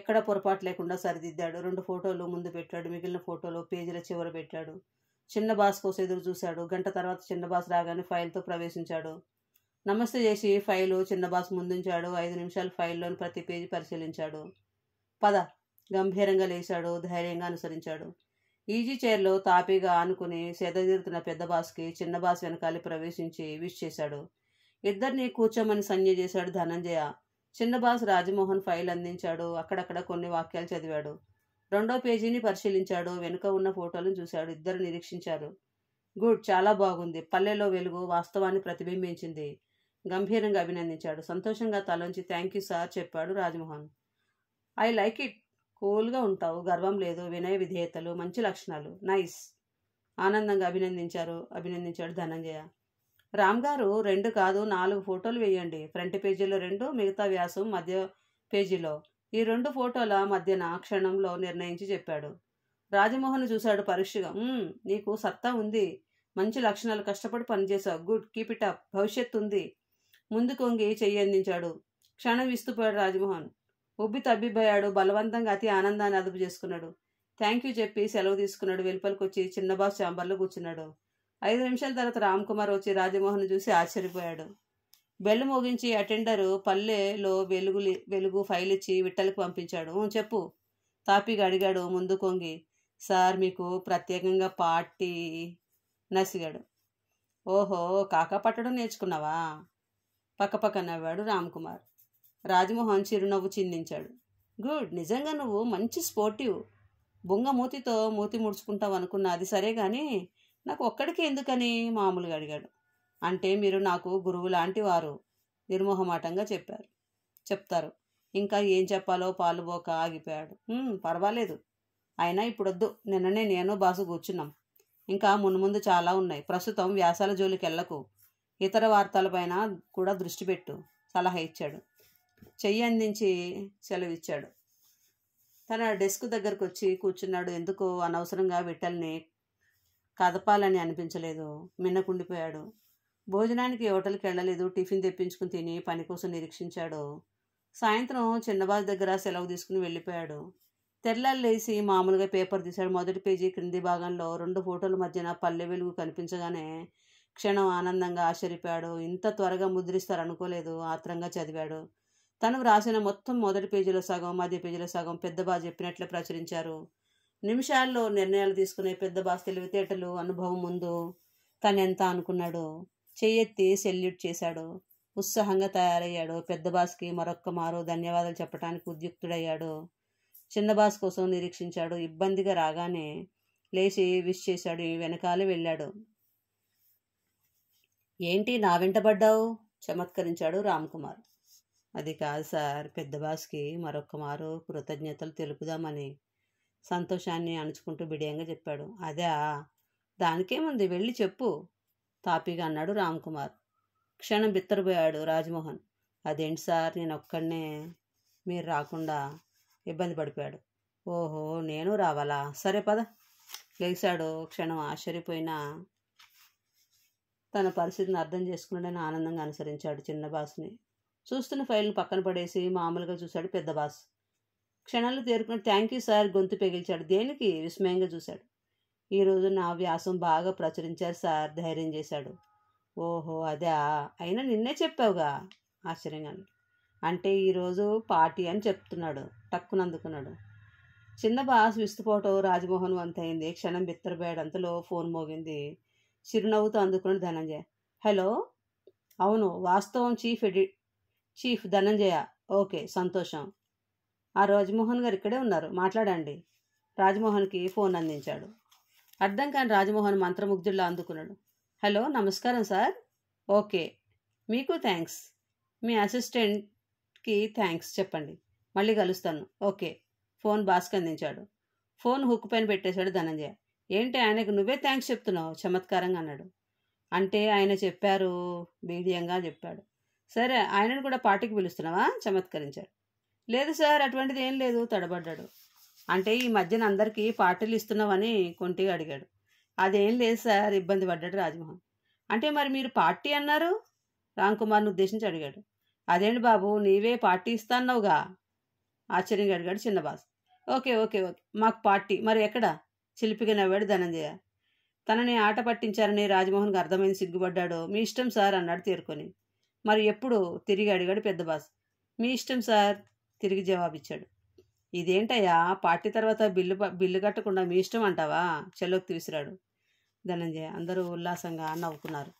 ఎక్కడ పొరపాటు లేకుండా సరిదిద్దాడు రెండు ఫోటోలు ముందు పెట్టాడు మిగిలిన ఫోటోలు పేజీల చివర పెట్టాడు చిన్న బాస్ కోసం ఎదురు చూశాడు గంట తర్వాత చిన్న బాస్ రాగానే ఫైల్తో ప్రవేశించాడు నమస్తే చేసి ఫైల్ చిన్న బాస్ ముందుంచాడు ఐదు నిమిషాలు ఫైల్లోని ప్రతి పేజీ పరిశీలించాడు పద గంభీరంగా లేచాడు ధైర్యంగా అనుసరించాడు ఈజీ చైర్లో తాపీగా ఆనుకుని సెదగిరుతున్న పెద్ద బాస్కి చిన్న బాస్ వెనకాలి ప్రవేశించి విష్ చేశాడు ఇద్దరిని కూర్చోమని సంజ్ఞ చేశాడు ధనంజయ చిన్న బాస్ రాజమోహన్ ఫైల్ అందించాడు అక్కడక్కడ కొన్ని వాక్యాలు చదివాడు రెండో పేజీని పరిశీలించాడు వెనుక ఉన్న ఫోటోలను చూశాడు ఇద్దరు నిరీక్షించారు గుడ్ చాలా బాగుంది పల్లెలో వెలుగు వాస్తవాన్ని ప్రతిబింబించింది గంభీరంగా అభినందించాడు సంతోషంగా తలంచి థ్యాంక్ యూ సార్ చెప్పాడు రాజమోహన్ ఐ లైక్ ఇట్ కూల్గా ఉంటావు గర్వం లేదు వినయ విధేయతలు మంచి లక్షణాలు నైస్ ఆనందంగా అభినందించారు అభినందించాడు ధనంజయ రామ్ గారు రెండు కాదు నాలుగు ఫోటోలు వేయండి ఫ్రంట్ పేజీలో రెండు మిగతా వ్యాసం మధ్య పేజీలో ఈ రెండు ఫోటోల మధ్యన క్షణంలో నిర్ణయించి చెప్పాడు రాజమోహన్ చూశాడు పరీక్షగా నీకు సత్తా ఉంది మంచి లక్షణాలు కష్టపడి పనిచేశావు గుడ్ కీప్ ఇట్ అప్ భవిష్యత్తు ఉంది ముందు కొంగి చెయ్యి అందించాడు క్షణం ఇస్తుపోయాడు రాజమోహన్ ఉబ్బి తబ్బిపోయాడు బలవంతంగా అతి ఆనందాన్ని అదుపు చేసుకున్నాడు థ్యాంక్ యూ చెప్పి సెలవు తీసుకున్నాడు వెలుపలికి వచ్చి చిన్నబాబు చాంబర్లో కూర్చున్నాడు ఐదు నిమిషాల తర్వాత రామ్ కుమార్ వచ్చి రాజమోహన్ చూసి ఆశ్చర్యపోయాడు బెల్ మోగించి అటెండరు పల్లెలో వెలుగు వెలుగు ఫైల్ ఇచ్చి విట్టలకు పంపించాడు చెప్పు తాపిగా అడిగాడు ముందు కొంగి సార్ మీకు ప్రత్యేకంగా పార్టీ నసిగాడు ఓహో కాకా పట్టడం నేర్చుకున్నావా పక్కపక్క నవ్వాడు రామ్కుమార్ రాజమోహన్ చిరునవ్వు చిందించాడు గుడ్ నిజంగా నువ్వు మంచి స్పోర్టివ్ బొంగ మూతితో మూతి ముడుచుకుంటావు అనుకున్నా అది సరే కానీ నాకు ఒక్కడికి ఎందుకని మామూలుగా అడిగాడు అంటే మీరు నాకు గురువు లాంటి వారు నిర్మోహమాటంగా చెప్పారు చెప్తారు ఇంకా ఏం చెప్పాలో పాలుబోక ఆగిపోయాడు పర్వాలేదు అయినా ఇప్పుడొద్దు నిన్ననే నేను బాసు కూర్చున్నాం ఇంకా మున్ముందు చాలా ఉన్నాయి ప్రస్తుతం వ్యాసాల జోలికి వెళ్ళకు ఇతర వార్తలపైన కూడా దృష్టి పెట్టు సలహా ఇచ్చాడు చెయ్యి అందించి సెలవిచ్చాడు తన డెస్క్ దగ్గరకు వచ్చి కూర్చున్నాడు ఎందుకు అనవసరంగా విట్టల్ని కదపాలని అనిపించలేదు మిన్నకుండిపోయాడు భోజనానికి హోటల్కి వెళ్ళలేదు టిఫిన్ తెప్పించుకుని తిని పని కోసం నిరీక్షించాడు సాయంత్రం చిన్నబాబు దగ్గర సెలవు తీసుకుని వెళ్ళిపోయాడు తెల్లాలు లేచి మామూలుగా పేపర్ తీశాడు మొదటి పేజీ క్రింది భాగంలో రెండు ఫోటోల మధ్యన పల్లె వెలుగు కనిపించగానే క్షణం ఆనందంగా ఆశ్చర్యపోయాడు ఇంత త్వరగా ముద్రిస్తారనుకోలేదు ఆత్రంగా చదివాడు తను వ్రాసిన మొత్తం మొదటి పేజీలో సగం మధ్య పేజీలో సగం పెద్దబా చెప్పినట్లు ప్రచురించారు నిమిషాల్లో నిర్ణయాలు తీసుకునే పెద్దబా తెలివితేటలు అనుభవం ముందు తనెంత అనుకున్నాడు చెయ్యెత్తి సెల్యూట్ చేశాడు ఉత్సాహంగా తయారయ్యాడు పెద్ద బాస్కి మరొక్క మారు ధన్యవాదాలు చెప్పడానికి ఉద్యుక్తుడయ్యాడు చిన్న బాస్ కోసం నిరీక్షించాడు ఇబ్బందిగా రాగానే లేచి విష్ చేశాడు వెనకాలే వెళ్ళాడు ఏంటి నా వెంటబడ్డావు చమత్కరించాడు రామ్కుమార్ అది కాదు సార్ పెద్ద బాస్కి మరొక్క మారు కృతజ్ఞతలు తెలుపుదామని సంతోషాన్ని అణుచుకుంటూ బిడియంగా చెప్పాడు అదే దానికేముంది వెళ్ళి చెప్పు తాపీగా అన్నాడు రామ్కుమార్ క్షణం బిత్తరపోయాడు రాజమోహన్ అదేంటి సార్ నేను ఒక్కడనే మీరు రాకుండా ఇబ్బంది పడిపోయాడు ఓహో నేను రావాలా సరే పద లేచాడు క్షణం ఆశ్చర్యపోయిన తన పరిస్థితిని అర్థం చేసుకున్నాడని ఆనందంగా అనుసరించాడు చిన్న బాస్ని చూస్తున్న ఫైల్ని పక్కన పడేసి మామూలుగా చూశాడు పెద్ద బాస్ క్షణాలు తేరుకున్న థ్యాంక్ యూ సార్ గొంతు పెగిల్చాడు దేనికి విస్మయంగా చూశాడు ఈరోజు నా వ్యాసం బాగా ప్రచురించారు సార్ ధైర్యం చేశాడు ఓహో అదే అయినా నిన్నే చెప్పావుగా ఆశ్చర్యంగా అంటే ఈరోజు పార్టీ అని చెప్తున్నాడు టక్కున అందుకున్నాడు చిన్న బాస్ విస్తుపోవటం రాజమోహన్ వంతైంది క్షణం బిత్తరబేయడంతలో ఫోన్ మోగింది చిరునవ్వుతో అందుకున్నాడు ధనంజయ హలో అవును వాస్తవం chief ED chief Dhananjaya okay సంతోషం ఆ రాజమోహన్ గారు ఇక్కడే ఉన్నారు మాట్లాడండి రాజమోహన్కి ఫోన్ అందించాడు అర్థం కాని రాజమోహన్ మంత్రముగ్ధుల్లో అందుకున్నాడు హలో నమస్కారం సార్ ఓకే మీకు థ్యాంక్స్ మీ అసిస్టెంట్కి థ్యాంక్స్ చెప్పండి మళ్ళీ కలుస్తాను ఓకే ఫోన్ అందించాడు ఫోన్ హుక్ పైన పెట్టేశాడు ధనంజయ ఏంటి ఆయనకు నువ్వే థ్యాంక్స్ చెప్తున్నావు చమత్కారంగా అన్నాడు అంటే ఆయన చెప్పారు బీడియంగా చెప్పాడు సరే ఆయనను కూడా పార్టీకి పిలుస్తున్నావా చమత్కరించాడు లేదు సార్ అటువంటిది ఏం లేదు తడబడ్డాడు అంటే ఈ మధ్యన అందరికీ పార్టీలు ఇస్తున్నావని కొంటిగా అడిగాడు అదేం లేదు సార్ ఇబ్బంది పడ్డాడు రాజమోహన్ అంటే మరి మీరు పార్టీ అన్నారు రామ్ కుమార్ని ఉద్దేశించి అడిగాడు అదేంటి బాబు నీవే పార్టీ ఇస్తాన్నావుగా ఆశ్చర్యంగా అడిగాడు చిన్నబాస్ ఓకే ఓకే ఓకే మాకు పార్టీ మరి ఎక్కడ చిలిపిగా నవ్వాడు ధనంజయ తనని ఆట పట్టించారని రాజమోహన్కి అర్థమైంది సిగ్గుపడ్డాడు మీ ఇష్టం సార్ అన్నాడు తీరుకొని మరి ఎప్పుడు తిరిగి అడిగాడు పెద్ద బాస్ మీ ఇష్టం సార్ తిరిగి జవాబిచ్చాడు ఇదేంటయ్యా పార్టీ తర్వాత బిల్లు బిల్లు కట్టకుండా మీ ఇష్టం అంటావా చెల్లోకి తీసిరాడు ధనంజయ అందరూ ఉల్లాసంగా నవ్వుకున్నారు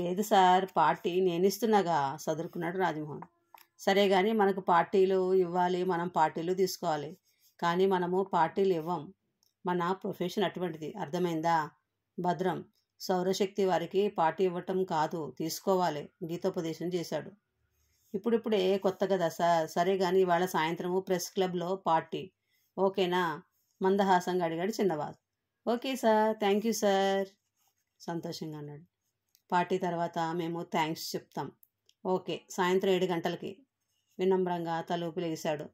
లేదు సార్ పార్టీ నేను ఇస్తున్నాగా సదురుకున్నాడు రాజమోహన్ సరే కానీ మనకు పార్టీలు ఇవ్వాలి మనం పార్టీలు తీసుకోవాలి కానీ మనము పార్టీలు ఇవ్వం మన ప్రొఫెషన్ అటువంటిది అర్థమైందా భద్రం సౌరశక్తి వారికి పార్టీ ఇవ్వటం కాదు తీసుకోవాలి గీతోపదేశం చేశాడు ఇప్పుడిప్పుడే కొత్త కదా సార్ సరే కానీ ఇవాళ సాయంత్రము ప్రెస్ క్లబ్లో పార్టీ ఓకేనా మందహాసంగా అడిగాడు చిన్నవాజ్ okay sir thank you sir సంతోషంగా అన్నాడు పార్టీ తర్వాత మేము థ్యాంక్స్ చెప్తాం ఓకే సాయంత్రం ఏడు గంటలకి వినమ్రంగా తలూపు లేచాడు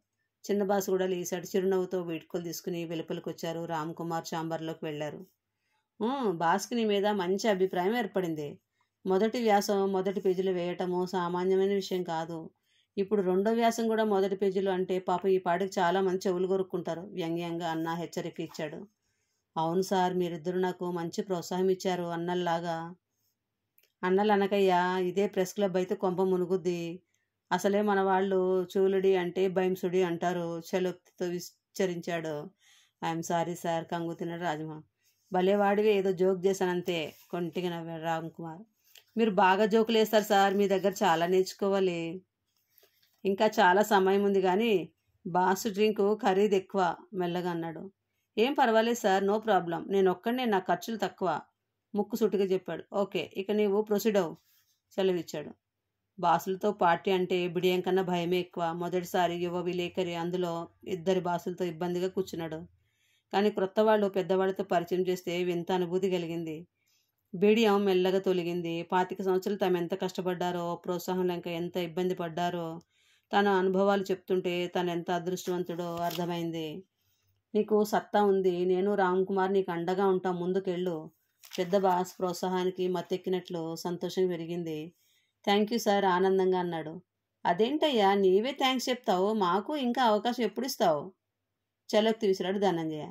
చిన్నబాస్ కూడా లేచాడు చిరునవ్వుతో వీడ్కోలు తీసుకుని వెలుపలికి వచ్చారు రామ్ కుమార్ చాంబర్లోకి వెళ్ళారు బాస్కి నీ మీద మంచి అభిప్రాయం ఏర్పడింది మొదటి వ్యాసం మొదటి పేజీలో వేయటము సామాన్యమైన విషయం కాదు ఇప్పుడు రెండో వ్యాసం కూడా మొదటి పేజీలో అంటే పాప ఈ చాలా చాలామంది చెవులు కొరుక్కుంటారు వ్యంగ్యంగా అన్న హెచ్చరిక ఇచ్చాడు అవును సార్ మీరిద్దరు నాకు మంచి ప్రోత్సాహం ఇచ్చారు అన్నల్లాగా అన్నలు అనకయ్య ఇదే ప్రెస్ క్లబ్ అయితే కొంప మునుగుద్ది అసలే మన వాళ్ళు చూలుడి అంటే భయంసుడి అంటారు చలోక్తితో విచ్చరించాడు ఐఎమ్ సారీ సార్ కంగు తిన్నాడు రాజమా భలేవాడివి ఏదో జోక్ చేశానంతే కొంటిగా నవ్వాడు రామ్ కుమార్ మీరు బాగా జోకులు వేస్తారు సార్ మీ దగ్గర చాలా నేర్చుకోవాలి ఇంకా చాలా సమయం ఉంది కానీ బాసు డ్రింకు ఖరీదు ఎక్కువ మెల్లగా అన్నాడు ఏం పర్వాలేదు సార్ నో ప్రాబ్లం నేను ఒక్కడనే నా ఖర్చులు తక్కువ ముక్కు సుట్టుగా చెప్పాడు ఓకే ఇక నీవు ప్రొసీడ్ అవు సెలవిచ్చాడు బాసులతో పార్టీ అంటే బిడియం కన్నా భయమే ఎక్కువ మొదటిసారి యువ విలేకరి అందులో ఇద్దరి బాసులతో ఇబ్బందిగా కూర్చున్నాడు కానీ క్రొత్త వాళ్ళు పెద్దవాళ్ళతో పరిచయం చేస్తే వింత అనుభూతి కలిగింది బేడియం మెల్లగా తొలగింది పాతిక సంవత్సరాలు తాము ఎంత కష్టపడ్డారో ప్రోత్సాహం లేక ఎంత ఇబ్బంది పడ్డారో తన అనుభవాలు చెప్తుంటే తను ఎంత అదృష్టవంతుడో అర్థమైంది నీకు సత్తా ఉంది నేను రామ్ కుమార్ నీకు అండగా ఉంటా ముందుకెళ్ళు పెద్ద బాస్ ప్రోత్సాహానికి మత్తెక్కినట్లు సంతోషం పెరిగింది థ్యాంక్ యూ సార్ ఆనందంగా అన్నాడు అదేంటయ్యా నీవే థ్యాంక్స్ చెప్తావు మాకు ఇంకా అవకాశం ఎప్పుడు ఇస్తావు చలోక్తి విసిరాడు ధనంజయ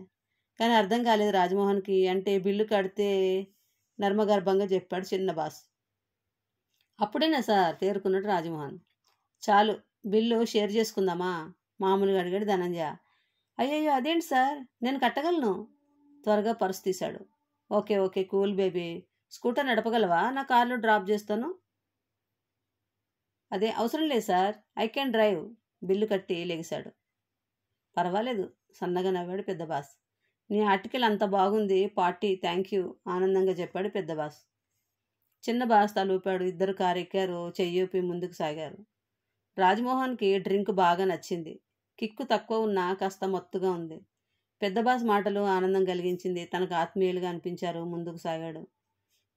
కానీ అర్థం కాలేదు రాజమోహన్కి అంటే బిల్లు కడితే నర్మగర్భంగా చెప్పాడు చిన్న బాస్ అప్పుడేనా సార్ తేరుకున్నాడు రాజమోహన్ చాలు బిల్లు షేర్ చేసుకుందామా మామూలుగా అడిగాడు ధనంజయ అయ్యయ్యో అదేంటి సార్ నేను కట్టగలను త్వరగా పర్సు తీశాడు okay okay cool baby scooter నడపగలవా నా కార్లో డ్రాప్ చేస్తాను అదే అవసరం లేదు sir I can drive bill కట్టి లెగిశాడు పర్వాలేదు సన్నగా నవ్వాడు పెద్ద బాస్ నీ ఆర్టికల్ అంత బాగుంది పార్టీ థ్యాంక్ యూ ఆనందంగా చెప్పాడు పెద్ద బాస్ చిన్న బాస్ తలూపాడు ఇద్దరు కారు ఎక్కారు చెయ్యూపి ముందుకు సాగారు రాజమోహన్కి డ్రింక్ బాగా నచ్చింది కిక్కు తక్కువ ఉన్నా కాస్త మత్తుగా ఉంది పెద్ద బాస్ మాటలు ఆనందం కలిగించింది తనకు ఆత్మీయులుగా అనిపించారు ముందుకు సాగాడు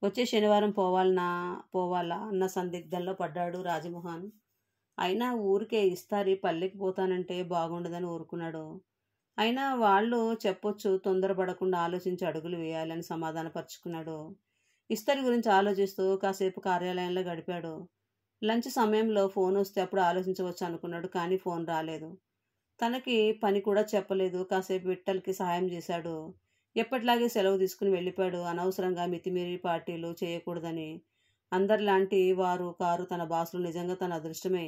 వచ్చే శనివారం పోవాలనా పోవాలా అన్న సందిగ్ధంలో పడ్డాడు రాజమోహన్ అయినా ఊరికే ఇస్తారి పల్లెకి పోతానంటే బాగుండదని ఊరుకున్నాడు అయినా వాళ్ళు చెప్పొచ్చు తొందరపడకుండా ఆలోచించి అడుగులు వేయాలని సమాధానపరుచుకున్నాడు ఇస్తరి గురించి ఆలోచిస్తూ కాసేపు కార్యాలయంలో గడిపాడు లంచ్ సమయంలో ఫోన్ వస్తే అప్పుడు ఆలోచించవచ్చు అనుకున్నాడు కానీ ఫోన్ రాలేదు తనకి పని కూడా చెప్పలేదు కాసేపు విట్టలకి సహాయం చేశాడు ఎప్పటిలాగే సెలవు తీసుకుని వెళ్ళిపోయాడు అనవసరంగా మితిమీరి పార్టీలు చేయకూడదని అందరిలాంటి వారు కారు తన బాసులు నిజంగా తన అదృష్టమే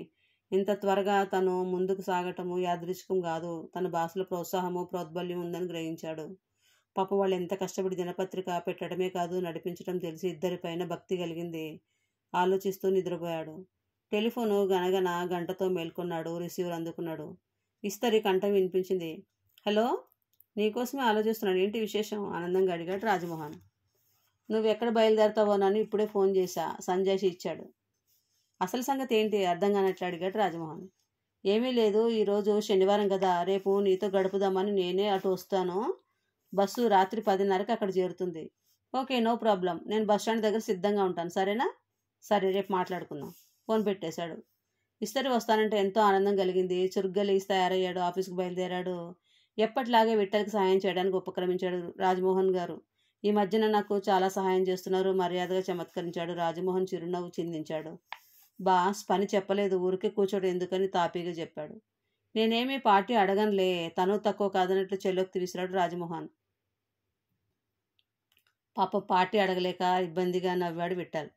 ఇంత త్వరగా తను ముందుకు సాగటము యాదృచ్ఛికం కాదు తన భాషలో ప్రోత్సాహము ప్రోద్బల్యం ఉందని గ్రహించాడు పాప వాళ్ళు ఎంత కష్టపడి దినపత్రిక పెట్టడమే కాదు నడిపించడం తెలిసి ఇద్దరిపైన భక్తి కలిగింది ఆలోచిస్తూ నిద్రపోయాడు టెలిఫోను గనగన గంటతో మేల్కొన్నాడు రిసీవర్ అందుకున్నాడు ఇస్తరి కంఠం వినిపించింది హలో నీకోసమే ఆలోచిస్తున్నాను ఏంటి విశేషం ఆనందంగా అడిగాడు రాజమోహన్ నువ్వు ఎక్కడ నన్ను ఇప్పుడే ఫోన్ చేశా సంజయ్ ఇచ్చాడు అసలు సంగతి ఏంటి అర్థం కానట్లు అడిగాడు రాజమోహన్ ఏమీ లేదు ఈరోజు శనివారం కదా రేపు నీతో గడుపుదామని నేనే అటు వస్తాను బస్సు రాత్రి పదిన్నరకు అక్కడ చేరుతుంది ఓకే నో ప్రాబ్లం నేను బస్ స్టాండ్ దగ్గర సిద్ధంగా ఉంటాను సరేనా సరే రేపు మాట్లాడుకుందాం ఫోన్ పెట్టేశాడు ఇస్తరి వస్తానంటే ఎంతో ఆనందం కలిగింది చురుగ్గా లేచి తయారయ్యాడు ఆఫీస్కి బయలుదేరాడు ఎప్పటిలాగే విట్టలకి సహాయం చేయడానికి ఉపక్రమించాడు రాజమోహన్ గారు ఈ మధ్యన నాకు చాలా సహాయం చేస్తున్నారు మర్యాదగా చమత్కరించాడు రాజమోహన్ చిరునవ్వు చిందించాడు బాస్ పని చెప్పలేదు ఊరికే కూర్చోడు ఎందుకని తాపీగా చెప్పాడు నేనేమీ పార్టీ అడగనులే తను తక్కువ కాదన్నట్లు చెల్లోకి తీసిరాడు రాజమోహన్ పాప పార్టీ అడగలేక ఇబ్బందిగా నవ్వాడు పెట్టాలి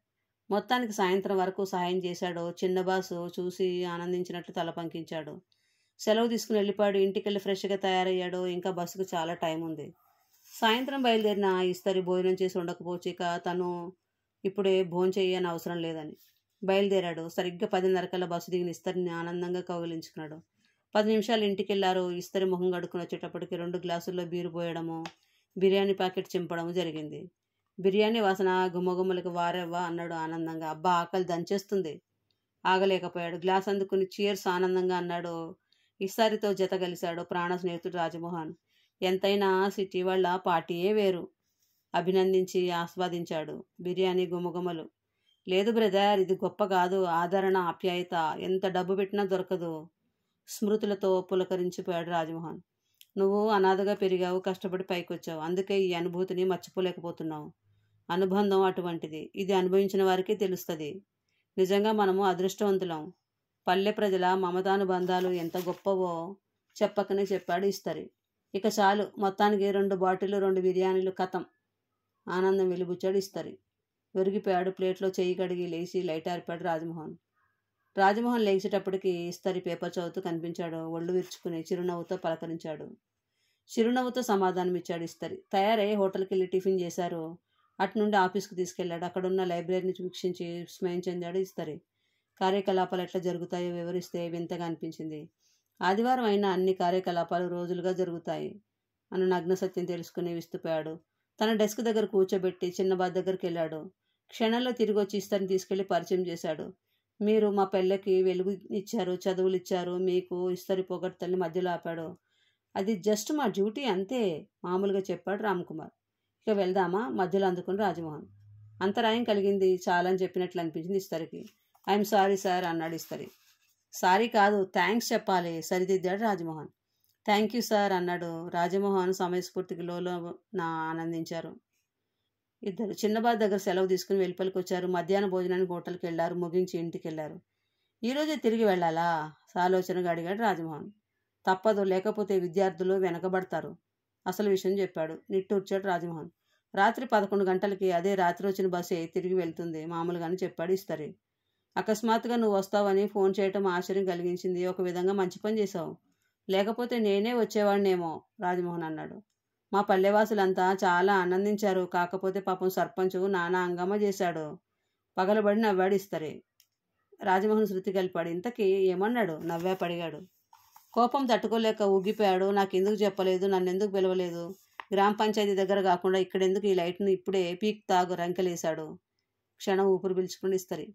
మొత్తానికి సాయంత్రం వరకు సహాయం చేశాడు చిన్న బాసు చూసి ఆనందించినట్లు తల పంకించాడు సెలవు తీసుకుని వెళ్ళిపోయాడు ఇంటికెళ్ళి ఫ్రెష్గా తయారయ్యాడు ఇంకా బస్సుకు చాలా టైం ఉంది సాయంత్రం బయలుదేరిన ఇస్తరి భోజనం చేసి ఉండకపోవచ్చు ఇక తను ఇప్పుడే భోజనం చేయని అవసరం లేదని బయలుదేరాడు సరిగ్గా పదిన్నరకల్లా బస్సు దిగిన ఇస్తరిని ఆనందంగా కౌగిలించుకున్నాడు పది నిమిషాలు ఇంటికి వెళ్ళారు ఇస్తరి ముఖం కడుక్కుని వచ్చేటప్పటికి రెండు గ్లాసుల్లో బీరు పోయడము బిర్యానీ ప్యాకెట్ చింపడము జరిగింది బిర్యానీ వాసన గుమ్మగుమ్మలకు వారెవ్వా అన్నాడు ఆనందంగా అబ్బా ఆకలి దంచేస్తుంది ఆగలేకపోయాడు గ్లాస్ అందుకుని చీర్స్ ఆనందంగా అన్నాడు ఇస్తారితో జత కలిశాడు ప్రాణ స్నేహితుడు రాజమోహన్ ఎంతైనా సిటీ వాళ్ళ పార్టీయే వేరు అభినందించి ఆస్వాదించాడు బిర్యానీ గుమ్మగుమ్మలు లేదు బ్రదర్ ఇది గొప్ప కాదు ఆదరణ ఆప్యాయత ఎంత డబ్బు పెట్టినా దొరకదు స్మృతులతో పులకరించిపోయాడు రాజమోహన్ నువ్వు అనాథగా పెరిగావు కష్టపడి పైకి వచ్చావు అందుకే ఈ అనుభూతిని మర్చిపోలేకపోతున్నావు అనుబంధం అటువంటిది ఇది అనుభవించిన వారికి తెలుస్తుంది నిజంగా మనము అదృష్టవంతులం పల్లె ప్రజల మమతానుబంధాలు ఎంత గొప్పవో చెప్పకనే చెప్పాడు ఇస్తరి ఇక చాలు మొత్తానికి రెండు బాటిళ్ళు రెండు బిర్యానీలు కథం ఆనందం వెలుబుచ్చాడు ఇస్తరి విరిగిపోయాడు ప్లేట్లో చేయి కడిగి లేచి లైట్ ఆరిపాడు రాజమోహన్ రాజమోహన్ లేచేటప్పటికి ఇస్తరి పేపర్ చదువుతూ కనిపించాడు ఒళ్ళు విరుచుకుని చిరునవ్వుతో పలకరించాడు చిరునవ్వుతో సమాధానం ఇచ్చాడు ఇస్తరి తయారై హోటల్కి వెళ్ళి టిఫిన్ చేశారు అటు నుండి ఆఫీస్కి తీసుకెళ్లాడు అక్కడున్న లైబ్రరీని వీక్షించి విస్మయం చెందాడు ఇస్తరి కార్యకలాపాలు ఎట్లా జరుగుతాయో వివరిస్తే వింతగా అనిపించింది ఆదివారం అయినా అన్ని కార్యకలాపాలు రోజులుగా జరుగుతాయి అన్న నగ్న సత్యం తెలుసుకుని విస్తుపోయాడు తన డెస్క్ దగ్గర కూర్చోబెట్టి చిన్నబాబు దగ్గరికి వెళ్ళాడు క్షణంలో తిరిగి వచ్చి ఇస్తాను తీసుకెళ్ళి పరిచయం చేశాడు మీరు మా పిల్లకి వెలుగు ఇచ్చారు చదువులు ఇచ్చారు మీకు ఇస్తారు పొగడ్తల్ని మధ్యలో ఆపాడు అది జస్ట్ మా డ్యూటీ అంతే మామూలుగా చెప్పాడు రామ్కుమార్ ఇక వెళ్దామా మధ్యలో అందుకుని రాజమోహన్ అంతరాయం కలిగింది చాలా అని చెప్పినట్లు అనిపించింది ఇస్తరికి ఐఎమ్ సారీ సార్ అన్నాడు ఇస్తరి సారీ కాదు థ్యాంక్స్ చెప్పాలి సరిదిద్దాడు రాజమోహన్ థ్యాంక్ యూ సార్ అన్నాడు రాజమోహన్ సమయస్ఫూర్తికి లోలో నా ఆనందించారు ఇద్దరు చిన్నబాబు దగ్గర సెలవు తీసుకుని వెలుపలికి వచ్చారు మధ్యాహ్న భోజనానికి హోటల్కి వెళ్ళారు ముగించి ఇంటికి వెళ్ళారు ఈరోజే తిరిగి వెళ్ళాలా సాలోచనగా అడిగాడు రాజమోహన్ తప్పదు లేకపోతే విద్యార్థులు వెనకబడతారు అసలు విషయం చెప్పాడు నిట్టూర్చాడు రాజమోహన్ రాత్రి పదకొండు గంటలకి అదే రాత్రి వచ్చిన బస్సే తిరిగి వెళ్తుంది మామూలుగానే చెప్పాడు ఇస్తరి అకస్మాత్తుగా నువ్వు వస్తావని ఫోన్ చేయటం ఆశ్చర్యం కలిగించింది ఒక విధంగా మంచి పని చేశావు లేకపోతే నేనే వచ్చేవాడినేమో రాజమోహన్ అన్నాడు మా పల్లెవాసులంతా చాలా ఆనందించారు కాకపోతే పాపం సర్పంచు నానా అంగమ చేశాడు పగలబడి నవ్వాడు ఇస్తారే రాజమోహన్ శృతి కలిపాడు ఇంతకీ ఏమన్నాడు నవ్వా పడిగాడు కోపం తట్టుకోలేక ఊగిపోయాడు నాకెందుకు చెప్పలేదు నన్ను ఎందుకు పిలవలేదు గ్రామ పంచాయతీ దగ్గర కాకుండా ఇక్కడెందుకు ఈ లైట్ను ఇప్పుడే పీక్ తాగు రంకెలేశాడు క్షణం ఊపిరి పిలుచుకుని ఇస్తారు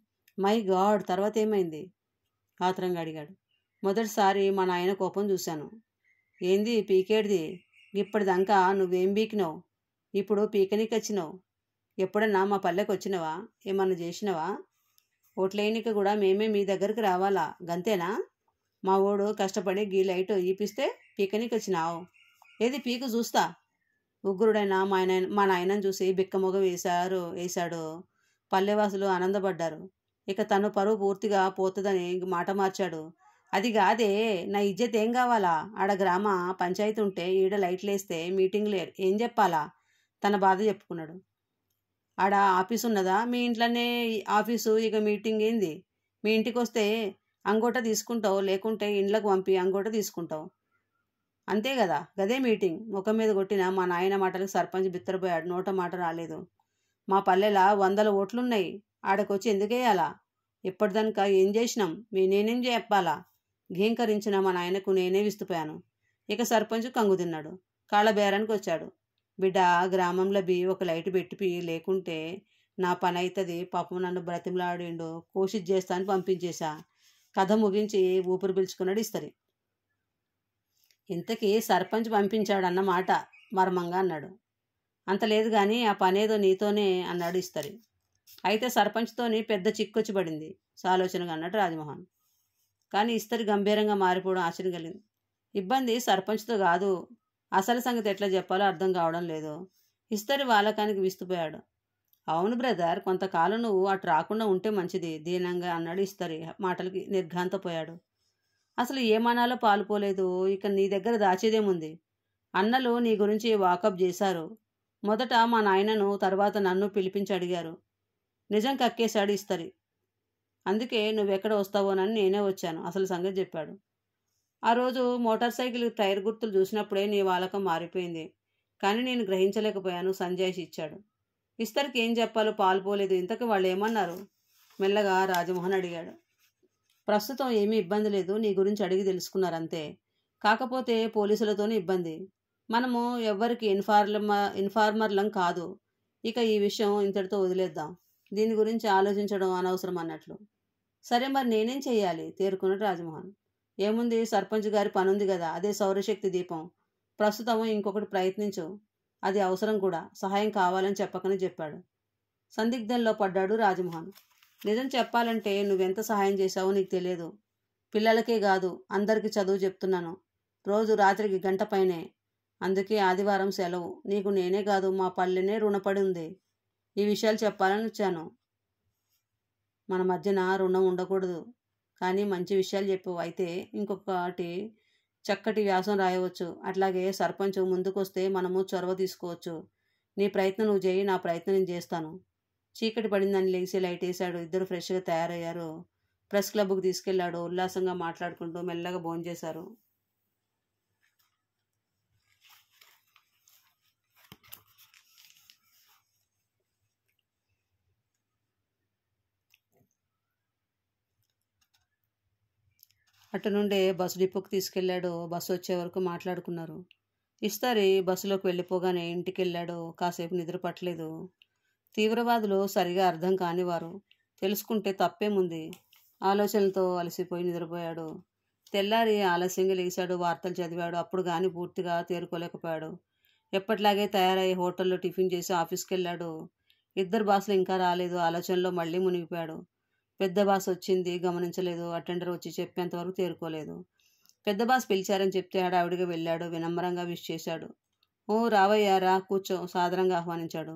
మై గాడ్ తర్వాత ఏమైంది ఆత్రంగా అడిగాడు మొదటిసారి మా నాయన కోపం చూశాను ఏంది పీకేడిది ఇప్పటిదాకా నువ్వేం బీకినావు ఇప్పుడు పీకనీకి వచ్చినావు ఎప్పుడన్నా మా పల్లెకి వచ్చినవా ఏమన్నా చేసినవా ఓట్లేనిక కూడా మేమే మీ దగ్గరికి రావాలా గంతేనా మా ఓడు కష్టపడి గీ లైట్ ఈపిస్తే పీకనీకి వచ్చినావు ఏది పీకు చూస్తా ఉగ్రుడైనా మా ఆయన మా నాయనని చూసి బిక్కమొగ వేశారు వేశాడు పల్లెవాసులు ఆనందపడ్డారు ఇక తను పరువు పూర్తిగా పోతుందని మాట మార్చాడు అది కాదే నా ఇజ్జత్ ఏం కావాలా ఆడ గ్రామ పంచాయతీ ఉంటే ఈడ లైట్లేస్తే లేరు ఏం చెప్పాలా తన బాధ చెప్పుకున్నాడు ఆడ ఆఫీస్ ఉన్నదా మీ ఇంట్లోనే ఆఫీసు ఇక మీటింగ్ ఏంది మీ ఇంటికి వస్తే అంగోట తీసుకుంటావు లేకుంటే ఇండ్లకు పంపి అంగోట తీసుకుంటావు అంతే కదా గదే మీటింగ్ ముఖం మీద కొట్టిన మా నాయన మాటలకు సర్పంచ్ బిత్తరపోయాడు నోట మాట రాలేదు మా పల్లెలా వందల ఓట్లున్నాయి ఆడకొచ్చి ఎందుకేయాలా ఇప్పటిదానికా ఏం చేసినాం మీ నేనేం చెప్పాలా ఘీంకరించిన మా నాయనకు నేనే విస్తుపోయాను ఇక సర్పంచ్ కంగు తిన్నాడు బేరానికి వచ్చాడు బిడ్డ గ్రామంలో బి ఒక లైట్ పెట్టిపి లేకుంటే నా పని అవుతుంది పాపం నన్ను బ్రతిమలాడిండు కోషిష్ చేస్తా అని పంపించేశా కథ ముగించి ఊపిరి పిలుచుకున్నాడు ఇస్తరి ఇంతకీ సర్పంచ్ పంపించాడన్న మాట మర్మంగా అన్నాడు అంత లేదు కానీ ఆ పనేదో నీతోనే అన్నాడు ఇస్తరి అయితే సర్పంచ్తోని పెద్ద చిక్కొచ్చి పడింది సాలోచనగా అన్నాడు రాజమోహన్ కానీ ఇస్తరి గంభీరంగా మారిపోవడం ఆశ్చర్యం కలిగింది ఇబ్బంది సర్పంచ్తో కాదు అసలు సంగతి ఎట్లా చెప్పాలో అర్థం కావడం లేదు ఇస్తరి వాలకానికి విస్తుపోయాడు అవును బ్రదర్ కొంతకాలం నువ్వు అటు రాకుండా ఉంటే మంచిది దీనంగా అన్నాడు ఇస్తరి మాటలకి నిర్ఘాంతపోయాడు అసలు ఏమనాలో పాలుపోలేదు ఇక నీ దగ్గర దాచేదేముంది అన్నలు నీ గురించి వాకప్ చేశారు మొదట మా నాయనను తర్వాత నన్ను పిలిపించి అడిగారు నిజం కక్కేశాడు ఇస్తరి అందుకే నువ్వెక్కడ వస్తావోనని నేనే వచ్చాను అసలు సంగతి చెప్పాడు ఆ రోజు మోటార్ సైకిల్ టైర్ గుర్తులు చూసినప్పుడే నీ వాలకం మారిపోయింది కానీ నేను గ్రహించలేకపోయాను సంజయ్ ఇచ్చాడు ఇస్తరికి ఏం చెప్పాలో పాల్పోలేదు ఇంతకు వాళ్ళు ఏమన్నారు మెల్లగా రాజమోహన్ అడిగాడు ప్రస్తుతం ఏమీ ఇబ్బంది లేదు నీ గురించి అడిగి తెలుసుకున్నారంతే కాకపోతే పోలీసులతోనే ఇబ్బంది మనము ఎవ్వరికి ఇన్ఫార్మ ఇన్ఫార్మర్లం కాదు ఇక ఈ విషయం ఇంతటితో వదిలేద్దాం దీని గురించి ఆలోచించడం అనవసరం అన్నట్లు సరే మరి నేనేం చేయాలి తేరుకున్నాడు రాజమోహన్ ఏముంది సర్పంచ్ గారి పనుంది కదా అదే సౌరశక్తి దీపం ప్రస్తుతం ఇంకొకటి ప్రయత్నించు అది అవసరం కూడా సహాయం కావాలని చెప్పకని చెప్పాడు సందిగ్ధంలో పడ్డాడు రాజమోహన్ నిజం చెప్పాలంటే నువ్వెంత సహాయం చేశావో నీకు తెలియదు పిల్లలకే కాదు అందరికీ చదువు చెప్తున్నాను రోజు రాత్రికి గంట పైనే అందుకే ఆదివారం సెలవు నీకు నేనే కాదు మా పల్లెనే రుణపడి ఉంది ఈ విషయాలు చెప్పాలని వచ్చాను మన మధ్యన రుణం ఉండకూడదు కానీ మంచి విషయాలు చెప్పు అయితే ఇంకొకటి చక్కటి వ్యాసం రాయవచ్చు అట్లాగే సర్పంచ్ ముందుకొస్తే మనము చొరవ తీసుకోవచ్చు నీ ప్రయత్నం నువ్వు చేయి నా ప్రయత్నం నేను చేస్తాను చీకటి పడిందని లేచి లైట్ వేసాడు ఇద్దరు ఫ్రెష్గా తయారయ్యారు ప్రెస్ క్లబ్కు తీసుకెళ్లాడు ఉల్లాసంగా మాట్లాడుకుంటూ మెల్లగా భోంచేశారు అటు నుండే బస్సు డిపోకి తీసుకెళ్లాడు బస్సు వచ్చే వరకు మాట్లాడుకున్నారు ఇస్తారి బస్సులోకి వెళ్ళిపోగానే ఇంటికి వెళ్ళాడు కాసేపు నిద్రపట్టలేదు తీవ్రవాదులు సరిగా అర్థం కానివారు తెలుసుకుంటే తప్పేముంది ఆలోచనలతో అలసిపోయి నిద్రపోయాడు తెల్లారి ఆలస్యంగా లేచాడు వార్తలు చదివాడు అప్పుడు కానీ పూర్తిగా తేరుకోలేకపోయాడు ఎప్పట్లాగే తయారయ్యి హోటల్లో టిఫిన్ చేసి ఆఫీస్కి వెళ్ళాడు ఇద్దరు బాసులు ఇంకా రాలేదు ఆలోచనలో మళ్ళీ మునిగిపోయాడు పెద్ద బాస్ వచ్చింది గమనించలేదు అటెండర్ వచ్చి చెప్పేంతవరకు తేరుకోలేదు పెద్ద బాస్ పిలిచారని చెప్తే ఆవిడగా వెళ్ళాడు వినమ్రంగా విష్ చేశాడు ఓ రావయ్యా రా కూర్చో సాధారణంగా ఆహ్వానించాడు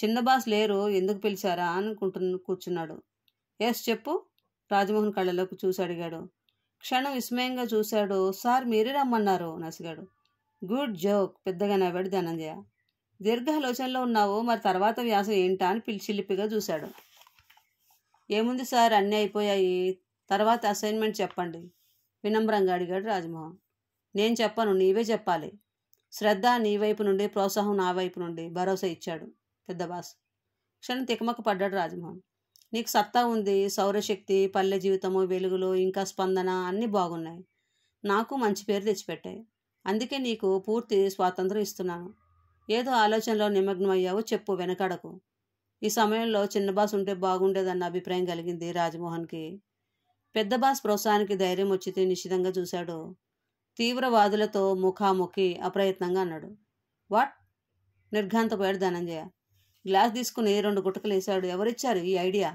చిన్న బాస్ లేరు ఎందుకు పిలిచారా అనుకుంటు కూర్చున్నాడు ఎస్ చెప్పు రాజమోహన్ కళ్ళలోకి చూసి అడిగాడు క్షణం విస్మయంగా చూశాడు సార్ మీరే రమ్మన్నారు నసిగాడు గుడ్ జోక్ పెద్దగా నవ్వాడు ధనంజయ దీర్ఘాలోచనలో ఉన్నావు మరి తర్వాత వ్యాసం ఏంటా అని పిలిచిల్లిపిగా చూశాడు ఏముంది సార్ అన్నీ అయిపోయాయి తర్వాత అసైన్మెంట్ చెప్పండి వినమ్రంగా అడిగాడు రాజమోహన్ నేను చెప్పను నీవే చెప్పాలి శ్రద్ధ నీ వైపు నుండి ప్రోత్సాహం నా వైపు నుండి భరోసా ఇచ్చాడు పెద్ద బాస్ క్షణం తికమక పడ్డాడు రాజమోహన్ నీకు సత్తా ఉంది సౌరశక్తి పల్లె జీవితము వెలుగులు ఇంకా స్పందన అన్నీ బాగున్నాయి నాకు మంచి పేరు తెచ్చిపెట్టాయి అందుకే నీకు పూర్తి స్వాతంత్రం ఇస్తున్నాను ఏదో ఆలోచనలో నిమగ్నమయ్యావో చెప్పు వెనకడకు ఈ సమయంలో చిన్న బాస్ ఉంటే బాగుండేదన్న అభిప్రాయం కలిగింది రాజమోహన్కి పెద్ద బాస్ ప్రోత్సాహానికి ధైర్యం వచ్చితే నిశ్చితంగా చూశాడు తీవ్రవాదులతో ముఖాముఖి అప్రయత్నంగా అన్నాడు వాట్ నిర్ఘాంతపోయాడు ధనంజయ గ్లాస్ తీసుకుని రెండు గుటకలు వేశాడు ఎవరిచ్చారు ఈ ఐడియా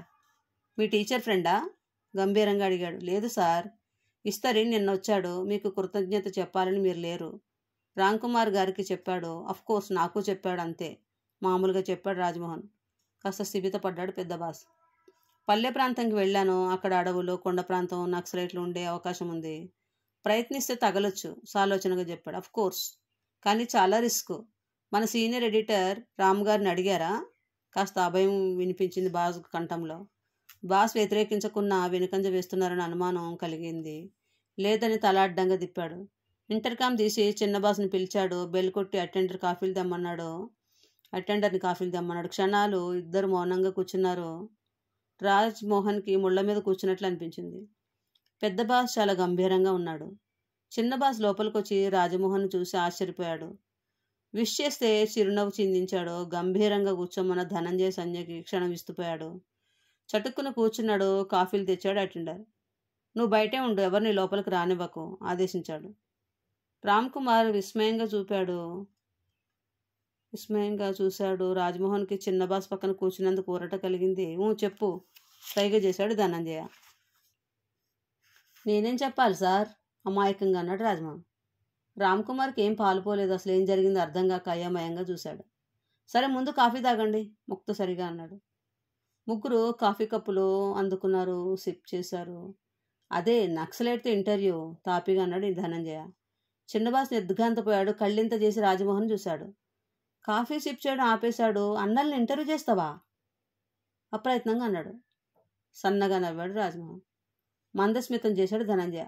మీ టీచర్ ఫ్రెండా గంభీరంగా అడిగాడు లేదు సార్ ఇస్తరి నిన్న వచ్చాడు మీకు కృతజ్ఞత చెప్పాలని మీరు లేరు రామ్ కుమార్ గారికి చెప్పాడు అఫ్కోర్స్ నాకు చెప్పాడు అంతే మామూలుగా చెప్పాడు రాజమోహన్ కాస్త స్థిమితపడ్డాడు పెద్ద బాస్ పల్లె ప్రాంతంకి వెళ్ళాను అక్కడ అడవులు కొండ ప్రాంతం నక్సలైట్లు ఉండే అవకాశం ఉంది ప్రయత్నిస్తే తగలొచ్చు సాలోచనగా చెప్పాడు అఫ్ కోర్స్ కానీ చాలా రిస్క్ మన సీనియర్ ఎడిటర్ రామ్ గారిని అడిగారా కాస్త అభయం వినిపించింది బాస్ కంఠంలో బాస్ వ్యతిరేకించకున్నా వెనుకంజ వేస్తున్నారని అనుమానం కలిగింది లేదని తలాడ్డంగా తిప్పాడు ఇంటర్కామ్ తీసి చిన్న బాస్ని పిలిచాడు బెల్ కొట్టి అటెండర్ కాఫీలు తెమ్మన్నాడు అటెండర్ని కాఫీలు తెమ్మన్నాడు క్షణాలు ఇద్దరు మౌనంగా కూర్చున్నారు రాజ్ మోహన్కి ముళ్ళ మీద కూర్చున్నట్లు అనిపించింది పెద్ద బాస్ చాలా గంభీరంగా ఉన్నాడు చిన్న బాస్ లోపలికి వచ్చి రాజమోహన్ చూసి ఆశ్చర్యపోయాడు విష్ చేస్తే చిరునవ్వు చిందించాడు గంభీరంగా కూర్చోమన్న ధనంజయ సంజయ్కి క్షణం విస్తుపోయాడు చటుక్కున కూర్చున్నాడు కాఫీలు తెచ్చాడు అటెండర్ నువ్వు బయటే ఉండు ఎవరిని లోపలికి రానివ్వకు ఆదేశించాడు రామ్ కుమార్ విస్మయంగా చూపాడు విస్మయంగా చూశాడు రాజ్మోహన్కి చిన్న బాస్ పక్కన కూర్చున్నందుకు ఊరట కలిగింది ఊ చెప్పు పైగా చేశాడు ధనంజయ నేనేం చెప్పాలి సార్ అమాయకంగా అన్నాడు రాజ్మోహన్ రామ్ కుమార్కి ఏం పాలుపోలేదు అసలు ఏం జరిగిందో అర్థం కాక అయోమయంగా చూశాడు సరే ముందు కాఫీ తాగండి సరిగా అన్నాడు ముగ్గురు కాఫీ కప్పులు అందుకున్నారు సిప్ చేశారు అదే నక్సలైట్తో ఇంటర్వ్యూ తాపిగా అన్నాడు ధనంజయ చిన్నబాస్ నిర్ఘాంతపోయాడు కళ్ళింత చేసి రాజమోహన్ చూశాడు కాఫీ సిప్ చేయడం ఆపేశాడు అన్నల్ని ఇంటర్వ్యూ చేస్తావా అప్రయత్నంగా అన్నాడు సన్నగా నవ్వాడు రాజమోహన్ మందస్మితం చేశాడు ధనంజయ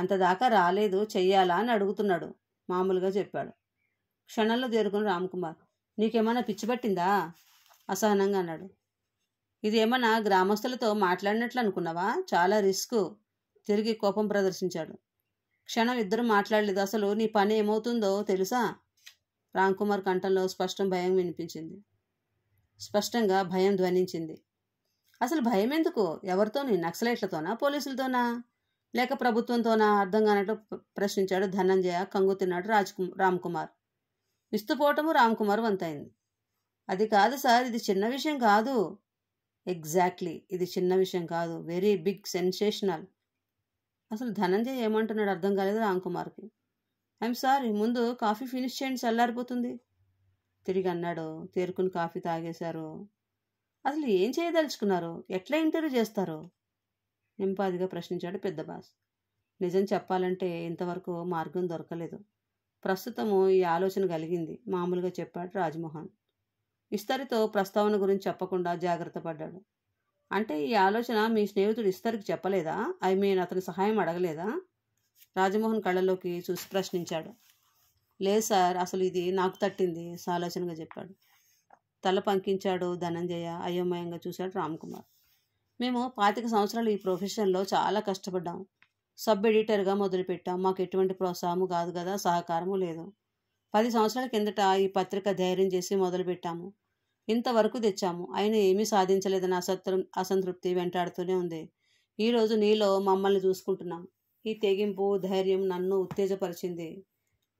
అంతదాకా రాలేదు చెయ్యాలా అని అడుగుతున్నాడు మామూలుగా చెప్పాడు క్షణంలో చేరుకుని రామ్కుమార్ నీకేమైనా పిచ్చి పట్టిందా అసహనంగా అన్నాడు ఇది ఏమన్నా గ్రామస్తులతో మాట్లాడినట్లు అనుకున్నావా చాలా రిస్క్ తిరిగి కోపం ప్రదర్శించాడు క్షణం ఇద్దరు మాట్లాడలేదు అసలు నీ పని ఏమవుతుందో తెలుసా రామ్ కుమార్ కంఠంలో స్పష్టం భయం వినిపించింది స్పష్టంగా భయం ధ్వనించింది అసలు భయం ఎందుకు ఎవరితోని నక్సలైట్లతోనా పోలీసులతోనా లేక ప్రభుత్వంతోనా అర్థం కానట్టు ప్రశ్నించాడు ధనంజయ కంగు తిన్నాడు రామ్ కుమార్ విస్తుపోవటము రామ్ కుమార్ వంతైంది అది కాదు సార్ ఇది చిన్న విషయం కాదు ఎగ్జాక్ట్లీ ఇది చిన్న విషయం కాదు వెరీ బిగ్ సెన్సేషనల్ అసలు ధనంజయ ఏమంటున్నాడు అర్థం కాలేదు రామ్ కుమార్కి ఐఎమ్ సారీ ముందు కాఫీ ఫినిష్ చేయండి చల్లారిపోతుంది తిరిగి అన్నాడు తేరుకుని కాఫీ తాగేశారు అసలు ఏం చేయదలుచుకున్నారు ఎట్లా ఇంటర్వ్యూ చేస్తారు నింపాదిగా ప్రశ్నించాడు పెద్ద బాస్ నిజం చెప్పాలంటే ఇంతవరకు మార్గం దొరకలేదు ప్రస్తుతము ఈ ఆలోచన కలిగింది మామూలుగా చెప్పాడు రాజ్మోహన్ ఇస్తరితో ప్రస్తావన గురించి చెప్పకుండా జాగ్రత్త పడ్డాడు అంటే ఈ ఆలోచన మీ స్నేహితుడు ఇస్తరికి చెప్పలేదా ఐ మీన్ అతని సహాయం అడగలేదా రాజమోహన్ కళ్ళలోకి చూసి ప్రశ్నించాడు లేదు సార్ అసలు ఇది నాకు తట్టింది సాలోచనగా చెప్పాడు తల పంకించాడు ధనంజయ అయోమయంగా చూశాడు రామ్కుమార్ మేము పాతిక సంవత్సరాలు ఈ ప్రొఫెషన్లో చాలా కష్టపడ్డాం సబ్ ఎడిటర్గా మొదలుపెట్టాం మాకు ఎటువంటి ప్రోత్సాహము కాదు కదా సహకారము లేదు పది సంవత్సరాల కిందట ఈ పత్రిక ధైర్యం చేసి మొదలుపెట్టాము ఇంతవరకు తెచ్చాము ఆయన ఏమీ సాధించలేదని అసత్ర అసంతృప్తి వెంటాడుతూనే ఉంది ఈరోజు నీలో మమ్మల్ని చూసుకుంటున్నాం ఈ తెగింపు ధైర్యం నన్ను ఉత్తేజపరిచింది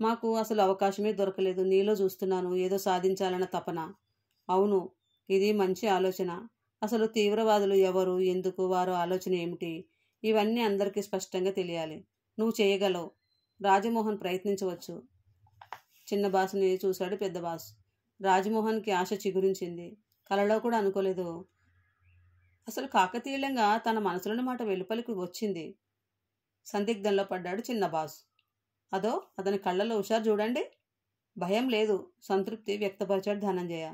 మాకు అసలు అవకాశమే దొరకలేదు నీలో చూస్తున్నాను ఏదో సాధించాలన్న తపన అవును ఇది మంచి ఆలోచన అసలు తీవ్రవాదులు ఎవరు ఎందుకు వారు ఆలోచన ఏమిటి ఇవన్నీ అందరికీ స్పష్టంగా తెలియాలి నువ్వు చేయగలవు రాజమోహన్ ప్రయత్నించవచ్చు చిన్న బాసుని చూశాడు పెద్ద బాసు రాజమోహన్కి ఆశ చిగురించింది కలలో కూడా అనుకోలేదు అసలు కాకతీయంగా తన మనసులోని మాట వెలుపలికి వచ్చింది సందిగ్ధంలో పడ్డాడు చిన్నబాస్ అదో అతని కళ్ళలో హుషారు చూడండి భయం లేదు సంతృప్తి వ్యక్తపరిచాడు ధనంజయ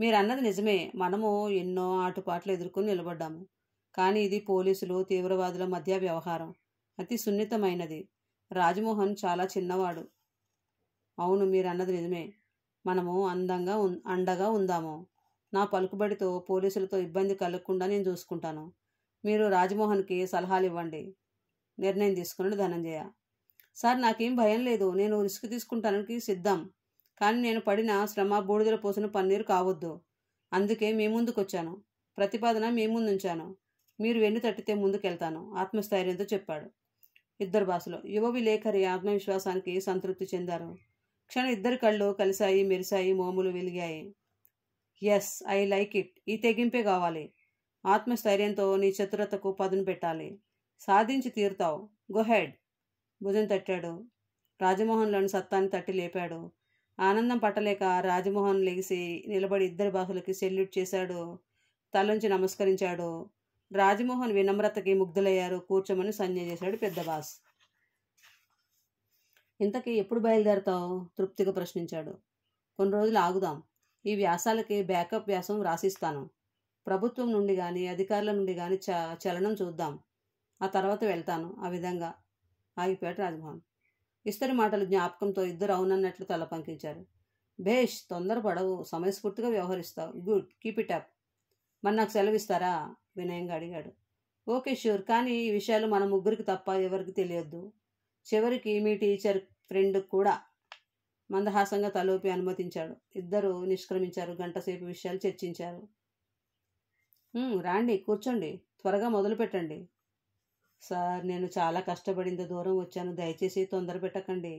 మీరు అన్నది నిజమే మనము ఎన్నో ఆటుపాట్లు ఎదుర్కొని నిలబడ్డాము కానీ ఇది పోలీసులు తీవ్రవాదుల మధ్య వ్యవహారం అతి సున్నితమైనది రాజమోహన్ చాలా చిన్నవాడు అవును మీరు అన్నది నిజమే మనము అందంగా అండగా ఉందాము నా పలుకుబడితో పోలీసులతో ఇబ్బంది కలగకుండా నేను చూసుకుంటాను మీరు రాజమోహన్కి సలహాలు ఇవ్వండి నిర్ణయం తీసుకున్నాడు ధనంజయ సార్ నాకేం భయం లేదు నేను రిస్క్ తీసుకుంటానికి సిద్ధం కానీ నేను పడిన శ్రమ బూడిదల పోసిన పన్నీరు కావద్దు అందుకే మీ ముందుకొచ్చాను ప్రతిపాదన మీ ముందుంచాను మీరు వెన్ను తట్టితే ముందుకెళ్తాను ఆత్మస్థైర్యంతో చెప్పాడు ఇద్దరు భాషలో యువ విలేకరి ఆత్మవిశ్వాసానికి సంతృప్తి చెందారు క్షణం ఇద్దరి కళ్ళు కలిశాయి మెరిశాయి మోములు వెలిగాయి ఎస్ ఐ లైక్ ఇట్ ఈ తెగింపే కావాలి ఆత్మస్థైర్యంతో నీ చతురతకు పదును పెట్టాలి సాధించి తీరుతావు గొహెడ్ భుజం తట్టాడు రాజమోహన్లోని సత్తాన్ని తట్టి లేపాడు ఆనందం పట్టలేక రాజమోహన్ లెగిసి నిలబడి ఇద్దరు బాహులకి సెల్యూట్ చేశాడు తలంచి నమస్కరించాడు రాజమోహన్ వినమ్రతకి ముగ్ధులయ్యారు కూర్చోమని సంజయ్ చేశాడు పెద్ద బాస్ ఇంతకీ ఎప్పుడు బయలుదేరతావు తృప్తిగా ప్రశ్నించాడు కొన్ని రోజులు ఆగుదాం ఈ వ్యాసాలకి బ్యాకప్ వ్యాసం రాసిస్తాను ప్రభుత్వం నుండి కానీ అధికారుల నుండి కానీ చ చలనం చూద్దాం ఆ తర్వాత వెళ్తాను ఆ విధంగా ఆగిపోయాడు రాజమోహన్ ఇస్తరి మాటలు జ్ఞాపకంతో ఇద్దరు అవునన్నట్లు తల పంకించారు భేష్ తొందరపడవు సమయస్ఫూర్తిగా వ్యవహరిస్తావు గుడ్ కీప్ ఇట్ అప్ మరి నాకు సెలవిస్తారా వినయంగా అడిగాడు ఓకే ష్యూర్ కానీ ఈ విషయాలు మన ముగ్గురికి తప్ప ఎవరికి తెలియద్దు చివరికి మీ టీచర్ ఫ్రెండ్ కూడా మందహాసంగా తలూపి అనుమతించాడు ఇద్దరు నిష్క్రమించారు గంటసేపు విషయాలు చర్చించారు రాండి కూర్చోండి త్వరగా మొదలు పెట్టండి సార్ నేను చాలా కష్టపడింది దూరం వచ్చాను దయచేసి తొందర పెట్టకండి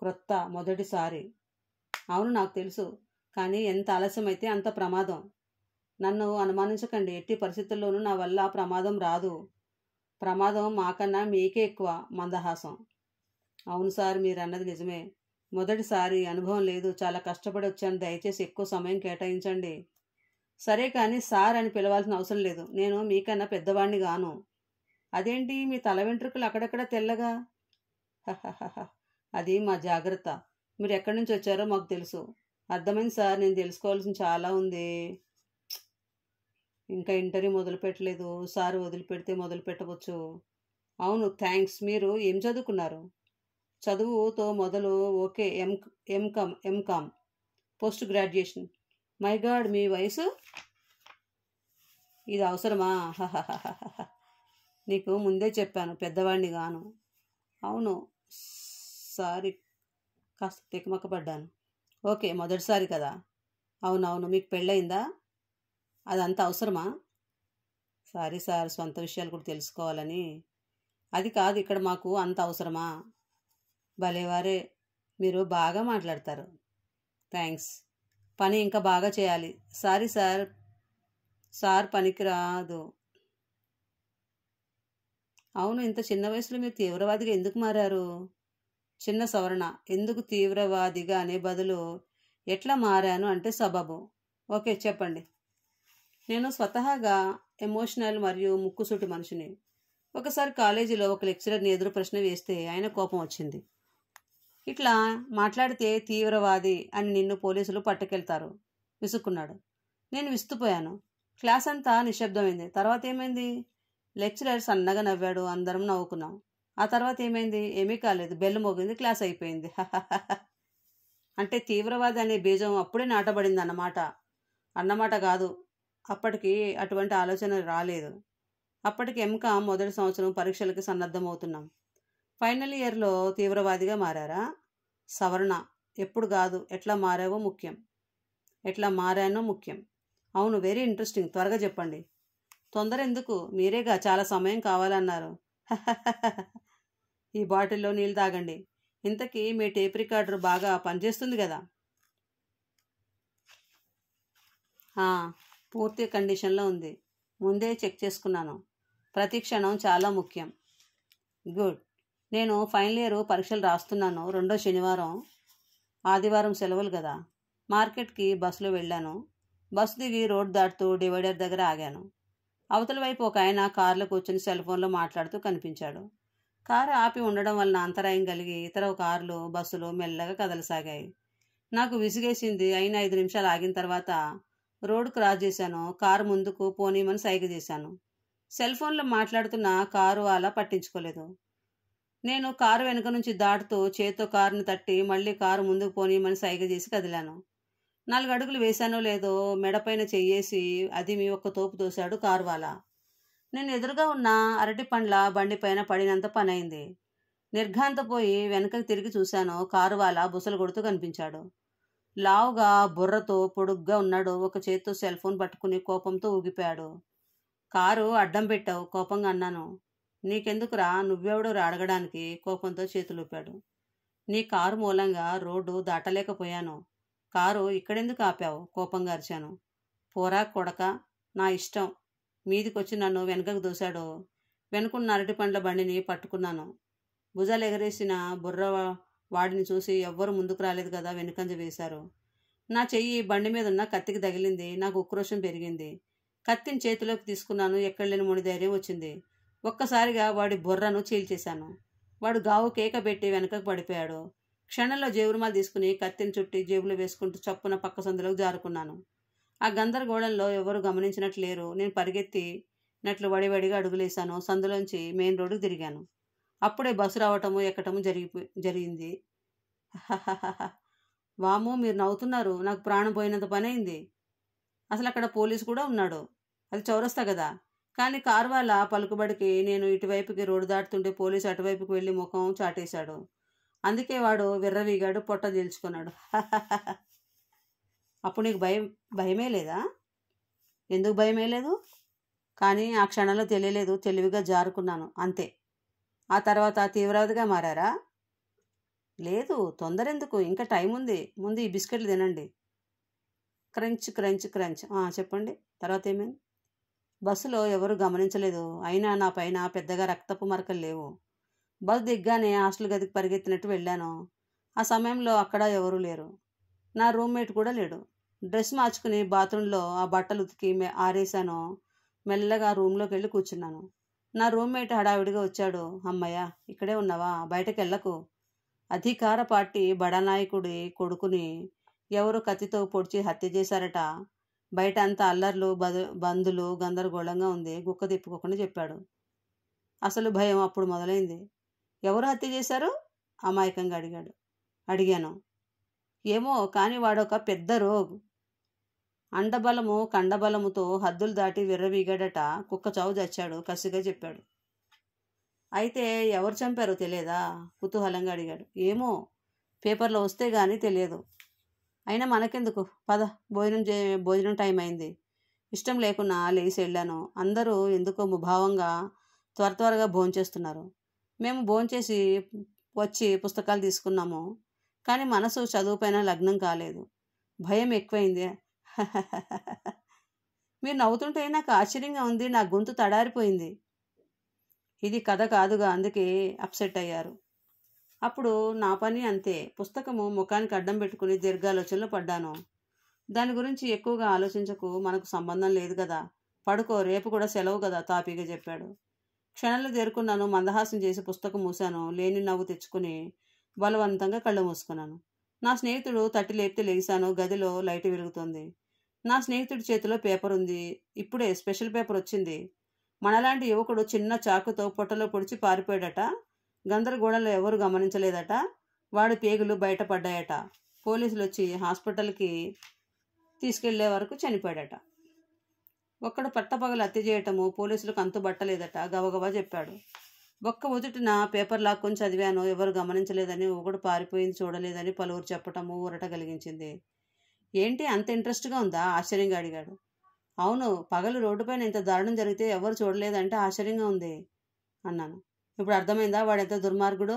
క్రొత్త మొదటిసారి అవును నాకు తెలుసు కానీ ఎంత ఆలస్యమైతే అంత ప్రమాదం నన్ను అనుమానించకండి ఎట్టి పరిస్థితుల్లోనూ నా వల్ల ప్రమాదం రాదు ప్రమాదం మాకన్నా మీకే ఎక్కువ మందహాసం అవును సార్ మీరు అన్నది నిజమే మొదటిసారి అనుభవం లేదు చాలా కష్టపడి వచ్చాను దయచేసి ఎక్కువ సమయం కేటాయించండి సరే కానీ సార్ అని పిలవాల్సిన అవసరం లేదు నేను మీకన్నా పెద్దవాడిని గాను అదేంటి మీ తల వెంట్రుకలు అక్కడక్కడ తెల్లగా అది మా జాగ్రత్త మీరు ఎక్కడి నుంచి వచ్చారో మాకు తెలుసు అర్థమైంది సార్ నేను తెలుసుకోవాల్సిన చాలా ఉంది ఇంకా ఇంటర్వ్యూ మొదలు పెట్టలేదు సార్ వదిలిపెడితే మొదలు పెట్టవచ్చు అవును థ్యాంక్స్ మీరు ఏం చదువుకున్నారు చదువుతో మొదలు okay M MCom MCom post graduation my god మీ వయసు ఇది అవసరమా నీకు ముందే చెప్పాను పెద్దవాడిని గాను అవును సారీ కాస్త తికమకపడ్డాను ఓకే మొదటిసారి కదా అవునవును మీకు పెళ్ళయిందా అదంత అవసరమా సారీ సార్ సొంత విషయాలు కూడా తెలుసుకోవాలని అది కాదు ఇక్కడ మాకు అంత అవసరమా భలేవారే మీరు బాగా మాట్లాడతారు థ్యాంక్స్ పని ఇంకా బాగా చేయాలి సారీ సార్ సార్ పనికి రాదు అవును ఇంత చిన్న వయసులో మీరు తీవ్రవాదిగా ఎందుకు మారారు చిన్న సవరణ ఎందుకు తీవ్రవాదిగా అనే బదులు ఎట్లా మారాను అంటే సబబు ఓకే చెప్పండి నేను స్వతహాగా ఎమోషనల్ మరియు ముక్కుసూటి మనిషిని ఒకసారి కాలేజీలో ఒక లెక్చరర్ని ఎదురు ప్రశ్న వేస్తే ఆయన కోపం వచ్చింది ఇట్లా మాట్లాడితే తీవ్రవాది అని నిన్ను పోలీసులు పట్టుకెళ్తారు విసుక్కున్నాడు నేను విస్తుపోయాను క్లాస్ అంతా నిశ్శబ్దమైంది తర్వాత ఏమైంది లెక్చరర్ సన్నగా నవ్వాడు అందరం నవ్వుకున్నాం ఆ తర్వాత ఏమైంది ఏమీ కాలేదు బెల్ మోగింది క్లాస్ అయిపోయింది [laughs] అంటే తీవ్రవాది అనే బీజం అప్పుడే నాటబడింది అన్నమాట అన్నమాట కాదు అప్పటికి అటువంటి ఆలోచన రాలేదు అప్పటికి ఎంకా మొదటి సంవత్సరం పరీక్షలకు సన్నద్ధమవుతున్నాం ఫైనల్ ఇయర్లో తీవ్రవాదిగా మారారా సవరణ ఎప్పుడు కాదు ఎట్లా మారావో ముఖ్యం ఎట్లా మారానో ముఖ్యం అవును వెరీ ఇంట్రెస్టింగ్ త్వరగా చెప్పండి తొందర ఎందుకు మీరేగా చాలా సమయం కావాలన్నారు ఈ బాటిల్లో నీళ్ళు తాగండి ఇంతకీ మీ టేప్ రికార్డర్ బాగా పనిచేస్తుంది కదా పూర్తి కండిషన్లో ఉంది ముందే చెక్ చేసుకున్నాను ప్రతి క్షణం చాలా ముఖ్యం గుడ్ నేను ఫైనల్ ఇయర్ పరీక్షలు రాస్తున్నాను రెండో శనివారం ఆదివారం సెలవులు కదా మార్కెట్కి బస్సులో వెళ్ళాను బస్సు దిగి రోడ్ దాటుతూ డివైడర్ దగ్గర ఆగాను అవతల వైపు ఒక ఆయన కారులో కూర్చొని సెల్ ఫోన్లో మాట్లాడుతూ కనిపించాడు కారు ఆపి ఉండడం వలన అంతరాయం కలిగి ఇతర కార్లు బస్సులు మెల్లగా కదలసాగాయి నాకు విసిగేసింది అయిన ఐదు నిమిషాలు ఆగిన తర్వాత రోడ్డు క్రాస్ చేశాను కారు ముందుకు పోనీయమని సైగ చేశాను సెల్ ఫోన్లో మాట్లాడుతున్న కారు అలా పట్టించుకోలేదు నేను కారు వెనుక నుంచి దాటుతూ చేత్తో కారుని తట్టి మళ్ళీ కారు ముందుకు పోనీయమని సైగ చేసి కదిలాను నాలుగు అడుగులు వేశానో లేదో మెడపైన చెయ్యేసి అది మీ ఒక్క తోపు తోశాడు కార్వాల నేను ఎదురుగా ఉన్న అరటి పండ్ల బండిపైన పడినంత పనైంది నిర్ఘాంతపోయి వెనకకి తిరిగి చూశాను కారువాల బుసలు కొడుతూ కనిపించాడు లావుగా బుర్రతో పొడుగ్గా ఉన్నాడు ఒక చేత్తో సెల్ ఫోన్ పట్టుకుని కోపంతో ఊగిపోయాడు కారు అడ్డం పెట్టావు కోపంగా అన్నాను నీకెందుకురా నువ్వెవడో అడగడానికి కోపంతో చేతులూపాడు నీ కారు మూలంగా రోడ్డు దాటలేకపోయాను కారు ఇక్కడెందుకు ఆపావు కోపంగా అరిచాను పోరా కొడక నా ఇష్టం మీదికొచ్చి నన్ను వెనకకు దూశాడు వెనుకున్న అరటి పండ్ల బండిని పట్టుకున్నాను భుజాలు ఎగరేసిన బుర్ర వాడిని చూసి ఎవ్వరు ముందుకు రాలేదు కదా వెనుకంజ వేశారు నా చెయ్యి బండి మీద ఉన్న కత్తికి తగిలింది నాకు ఉక్రోషం పెరిగింది కత్తిని చేతిలోకి తీసుకున్నాను ఎక్కడలేని ముడి ధైర్యం వచ్చింది ఒక్కసారిగా వాడి బుర్రను చీల్చేశాను వాడు గావు కేక పెట్టి వెనకకు పడిపోయాడు క్షణంలో జేబురుమాలు తీసుకుని కత్తిని చుట్టి జేబులో వేసుకుంటూ చప్పున పక్క సందులోకి జారుకున్నాను ఆ గందరగోళంలో ఎవరు గమనించినట్లు లేరు నేను పరిగెత్తినట్లు వడివడిగా అడుగులేశాను సందులోంచి మెయిన్ రోడ్డుకు తిరిగాను అప్పుడే బస్సు రావటము ఎక్కటము జరిగి జరిగింది వాము మీరు నవ్వుతున్నారు నాకు ప్రాణం పోయినంత పని అయింది అసలు అక్కడ పోలీసు కూడా ఉన్నాడు అది చౌరస్తా కదా కానీ కారు వాళ్ళ పలుకుబడికి నేను ఇటువైపుకి రోడ్డు దాటుతుంటే పోలీసు అటువైపుకి వెళ్ళి ముఖం చాటేశాడు అందుకే వాడు విర్రవీగాడు పొట్ట తెలుసుకున్నాడు [laughs] అప్పుడు నీకు భయం భయమే లేదా ఎందుకు భయమే లేదు కానీ ఆ క్షణంలో తెలియలేదు తెలివిగా జారుకున్నాను అంతే ఆ తర్వాత తీవ్రవతిగా మారారా లేదు తొందర ఎందుకు ఇంకా టైం ఉంది ముందు ఈ బిస్కెట్లు తినండి క్రంచ్ క్రంచ్ క్రంచ్ చెప్పండి తర్వాత ఏమైంది బస్సులో ఎవరు గమనించలేదు అయినా నా పైన పెద్దగా రక్తపు మరకలు లేవు బస్ దిగ్గానే హాస్టల్ గదికి పరిగెత్తినట్టు వెళ్ళాను ఆ సమయంలో అక్కడ ఎవరూ లేరు నా రూమ్మేట్ కూడా లేడు డ్రెస్ మార్చుకుని బాత్రూంలో ఆ బట్టలు ఉతికి ఆరేశాను మెల్లగా రూమ్లోకి వెళ్ళి కూర్చున్నాను నా రూమ్మేట్ హడావిడిగా వచ్చాడు అమ్మయ్య ఇక్కడే ఉన్నావా బయటకు వెళ్ళకు అధికార పార్టీ బడానాయకుడి కొడుకుని ఎవరు కత్తితో పొడిచి హత్య చేశారట బయట అంతా అల్లర్లు బదు గందరగోళంగా ఉంది గుక్క తిప్పుకోకుండా చెప్పాడు అసలు భయం అప్పుడు మొదలైంది ఎవరు హత్య చేశారు అమాయకంగా అడిగాడు అడిగాను ఏమో కానీ వాడొక పెద్ద రోగు అండబలము కండబలముతో హద్దులు దాటి విర్రవీగాడట కుక్క చావు చచ్చాడు కసిగా చెప్పాడు అయితే ఎవరు చంపారో తెలియదా కుతూహలంగా అడిగాడు ఏమో పేపర్లో వస్తే కానీ తెలియదు అయినా మనకెందుకు పద భోజనం చే భోజనం టైం అయింది ఇష్టం లేకున్నా లేచి వెళ్ళాను అందరూ ఎందుకో ముభావంగా త్వర త్వరగా భోంచేస్తున్నారు మేము భోంచేసి వచ్చి పుస్తకాలు తీసుకున్నాము కానీ మనసు చదువుపైన లగ్నం కాలేదు భయం ఎక్కువైంది [laughs] మీరు నవ్వుతుంటే నాకు ఆశ్చర్యంగా ఉంది నా గొంతు తడారిపోయింది ఇది కథ కాదుగా అందుకే అప్సెట్ అయ్యారు అప్పుడు నా పని అంతే పుస్తకము ముఖానికి అడ్డం పెట్టుకుని దీర్ఘాలోచనలు పడ్డాను దాని గురించి ఎక్కువగా ఆలోచించకు మనకు సంబంధం లేదు కదా పడుకో రేపు కూడా సెలవు కదా తాపీగా చెప్పాడు క్షణంలో తేరుకున్నాను మందహాసం చేసి పుస్తకం మూశాను లేని నవ్వు తెచ్చుకుని బలవంతంగా కళ్ళు మూసుకున్నాను నా స్నేహితుడు తట్టి లేపితే లేగిశాను గదిలో లైట్ వెలుగుతోంది నా స్నేహితుడి చేతిలో పేపర్ ఉంది ఇప్పుడే స్పెషల్ పేపర్ వచ్చింది మనలాంటి యువకుడు చిన్న చాకుతో పొట్టలో పొడిచి పారిపోయాడట గందరగోళంలో ఎవరు గమనించలేదట వాడి పేగులు బయటపడ్డాయట పోలీసులు వచ్చి హాస్పిటల్కి తీసుకెళ్లే వరకు చనిపోయాడట ఒక్కడు పట్టపగలు హత్య చేయటము పోలీసులకు బట్టలేదట గబగబా చెప్పాడు ఒక్క ఉదుటిన పేపర్ లాక్కొని చదివాను ఎవరు గమనించలేదని ఒకడు పారిపోయింది చూడలేదని పలువురు చెప్పటము ఊరట కలిగించింది ఏంటి అంత ఇంట్రెస్ట్గా ఉందా ఆశ్చర్యంగా అడిగాడు అవును పగలు రోడ్డుపైన ఇంత దారుణం జరిగితే ఎవరు చూడలేదంటే ఆశ్చర్యంగా ఉంది అన్నాను ఇప్పుడు అర్థమైందా వాడెంత దుర్మార్గుడు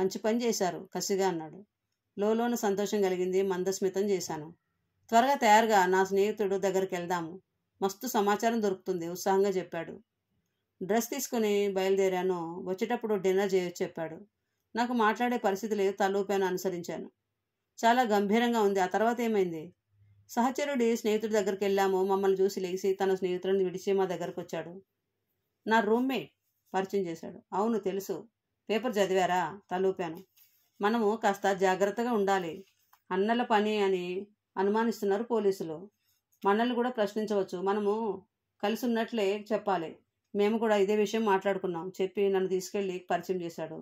మంచి పని చేశారు కసిగా అన్నాడు లోన సంతోషం కలిగింది మందస్మితం చేశాను త్వరగా తయారుగా నా స్నేహితుడు దగ్గరికి వెళ్దాము మస్తు సమాచారం దొరుకుతుంది ఉత్సాహంగా చెప్పాడు డ్రెస్ తీసుకుని బయలుదేరాను వచ్చేటప్పుడు డిన్నర్ చేయొచ్చు చెప్పాడు నాకు మాట్లాడే పరిస్థితి లేదు తలూపాను అనుసరించాను చాలా గంభీరంగా ఉంది ఆ తర్వాత ఏమైంది సహచరుడి స్నేహితుడి దగ్గరికి వెళ్ళాము మమ్మల్ని చూసి లేచి తన స్నేహితుడిని విడిచి మా దగ్గరకు వచ్చాడు నా రూమ్మేట్ పరిచయం చేశాడు అవును తెలుసు పేపర్ చదివారా తలూపాను మనము కాస్త జాగ్రత్తగా ఉండాలి అన్నల పని అని అనుమానిస్తున్నారు పోలీసులు మనల్ని కూడా ప్రశ్నించవచ్చు మనము కలిసి ఉన్నట్లే చెప్పాలి మేము కూడా ఇదే విషయం మాట్లాడుకున్నాం చెప్పి నన్ను తీసుకెళ్ళి పరిచయం చేశాడు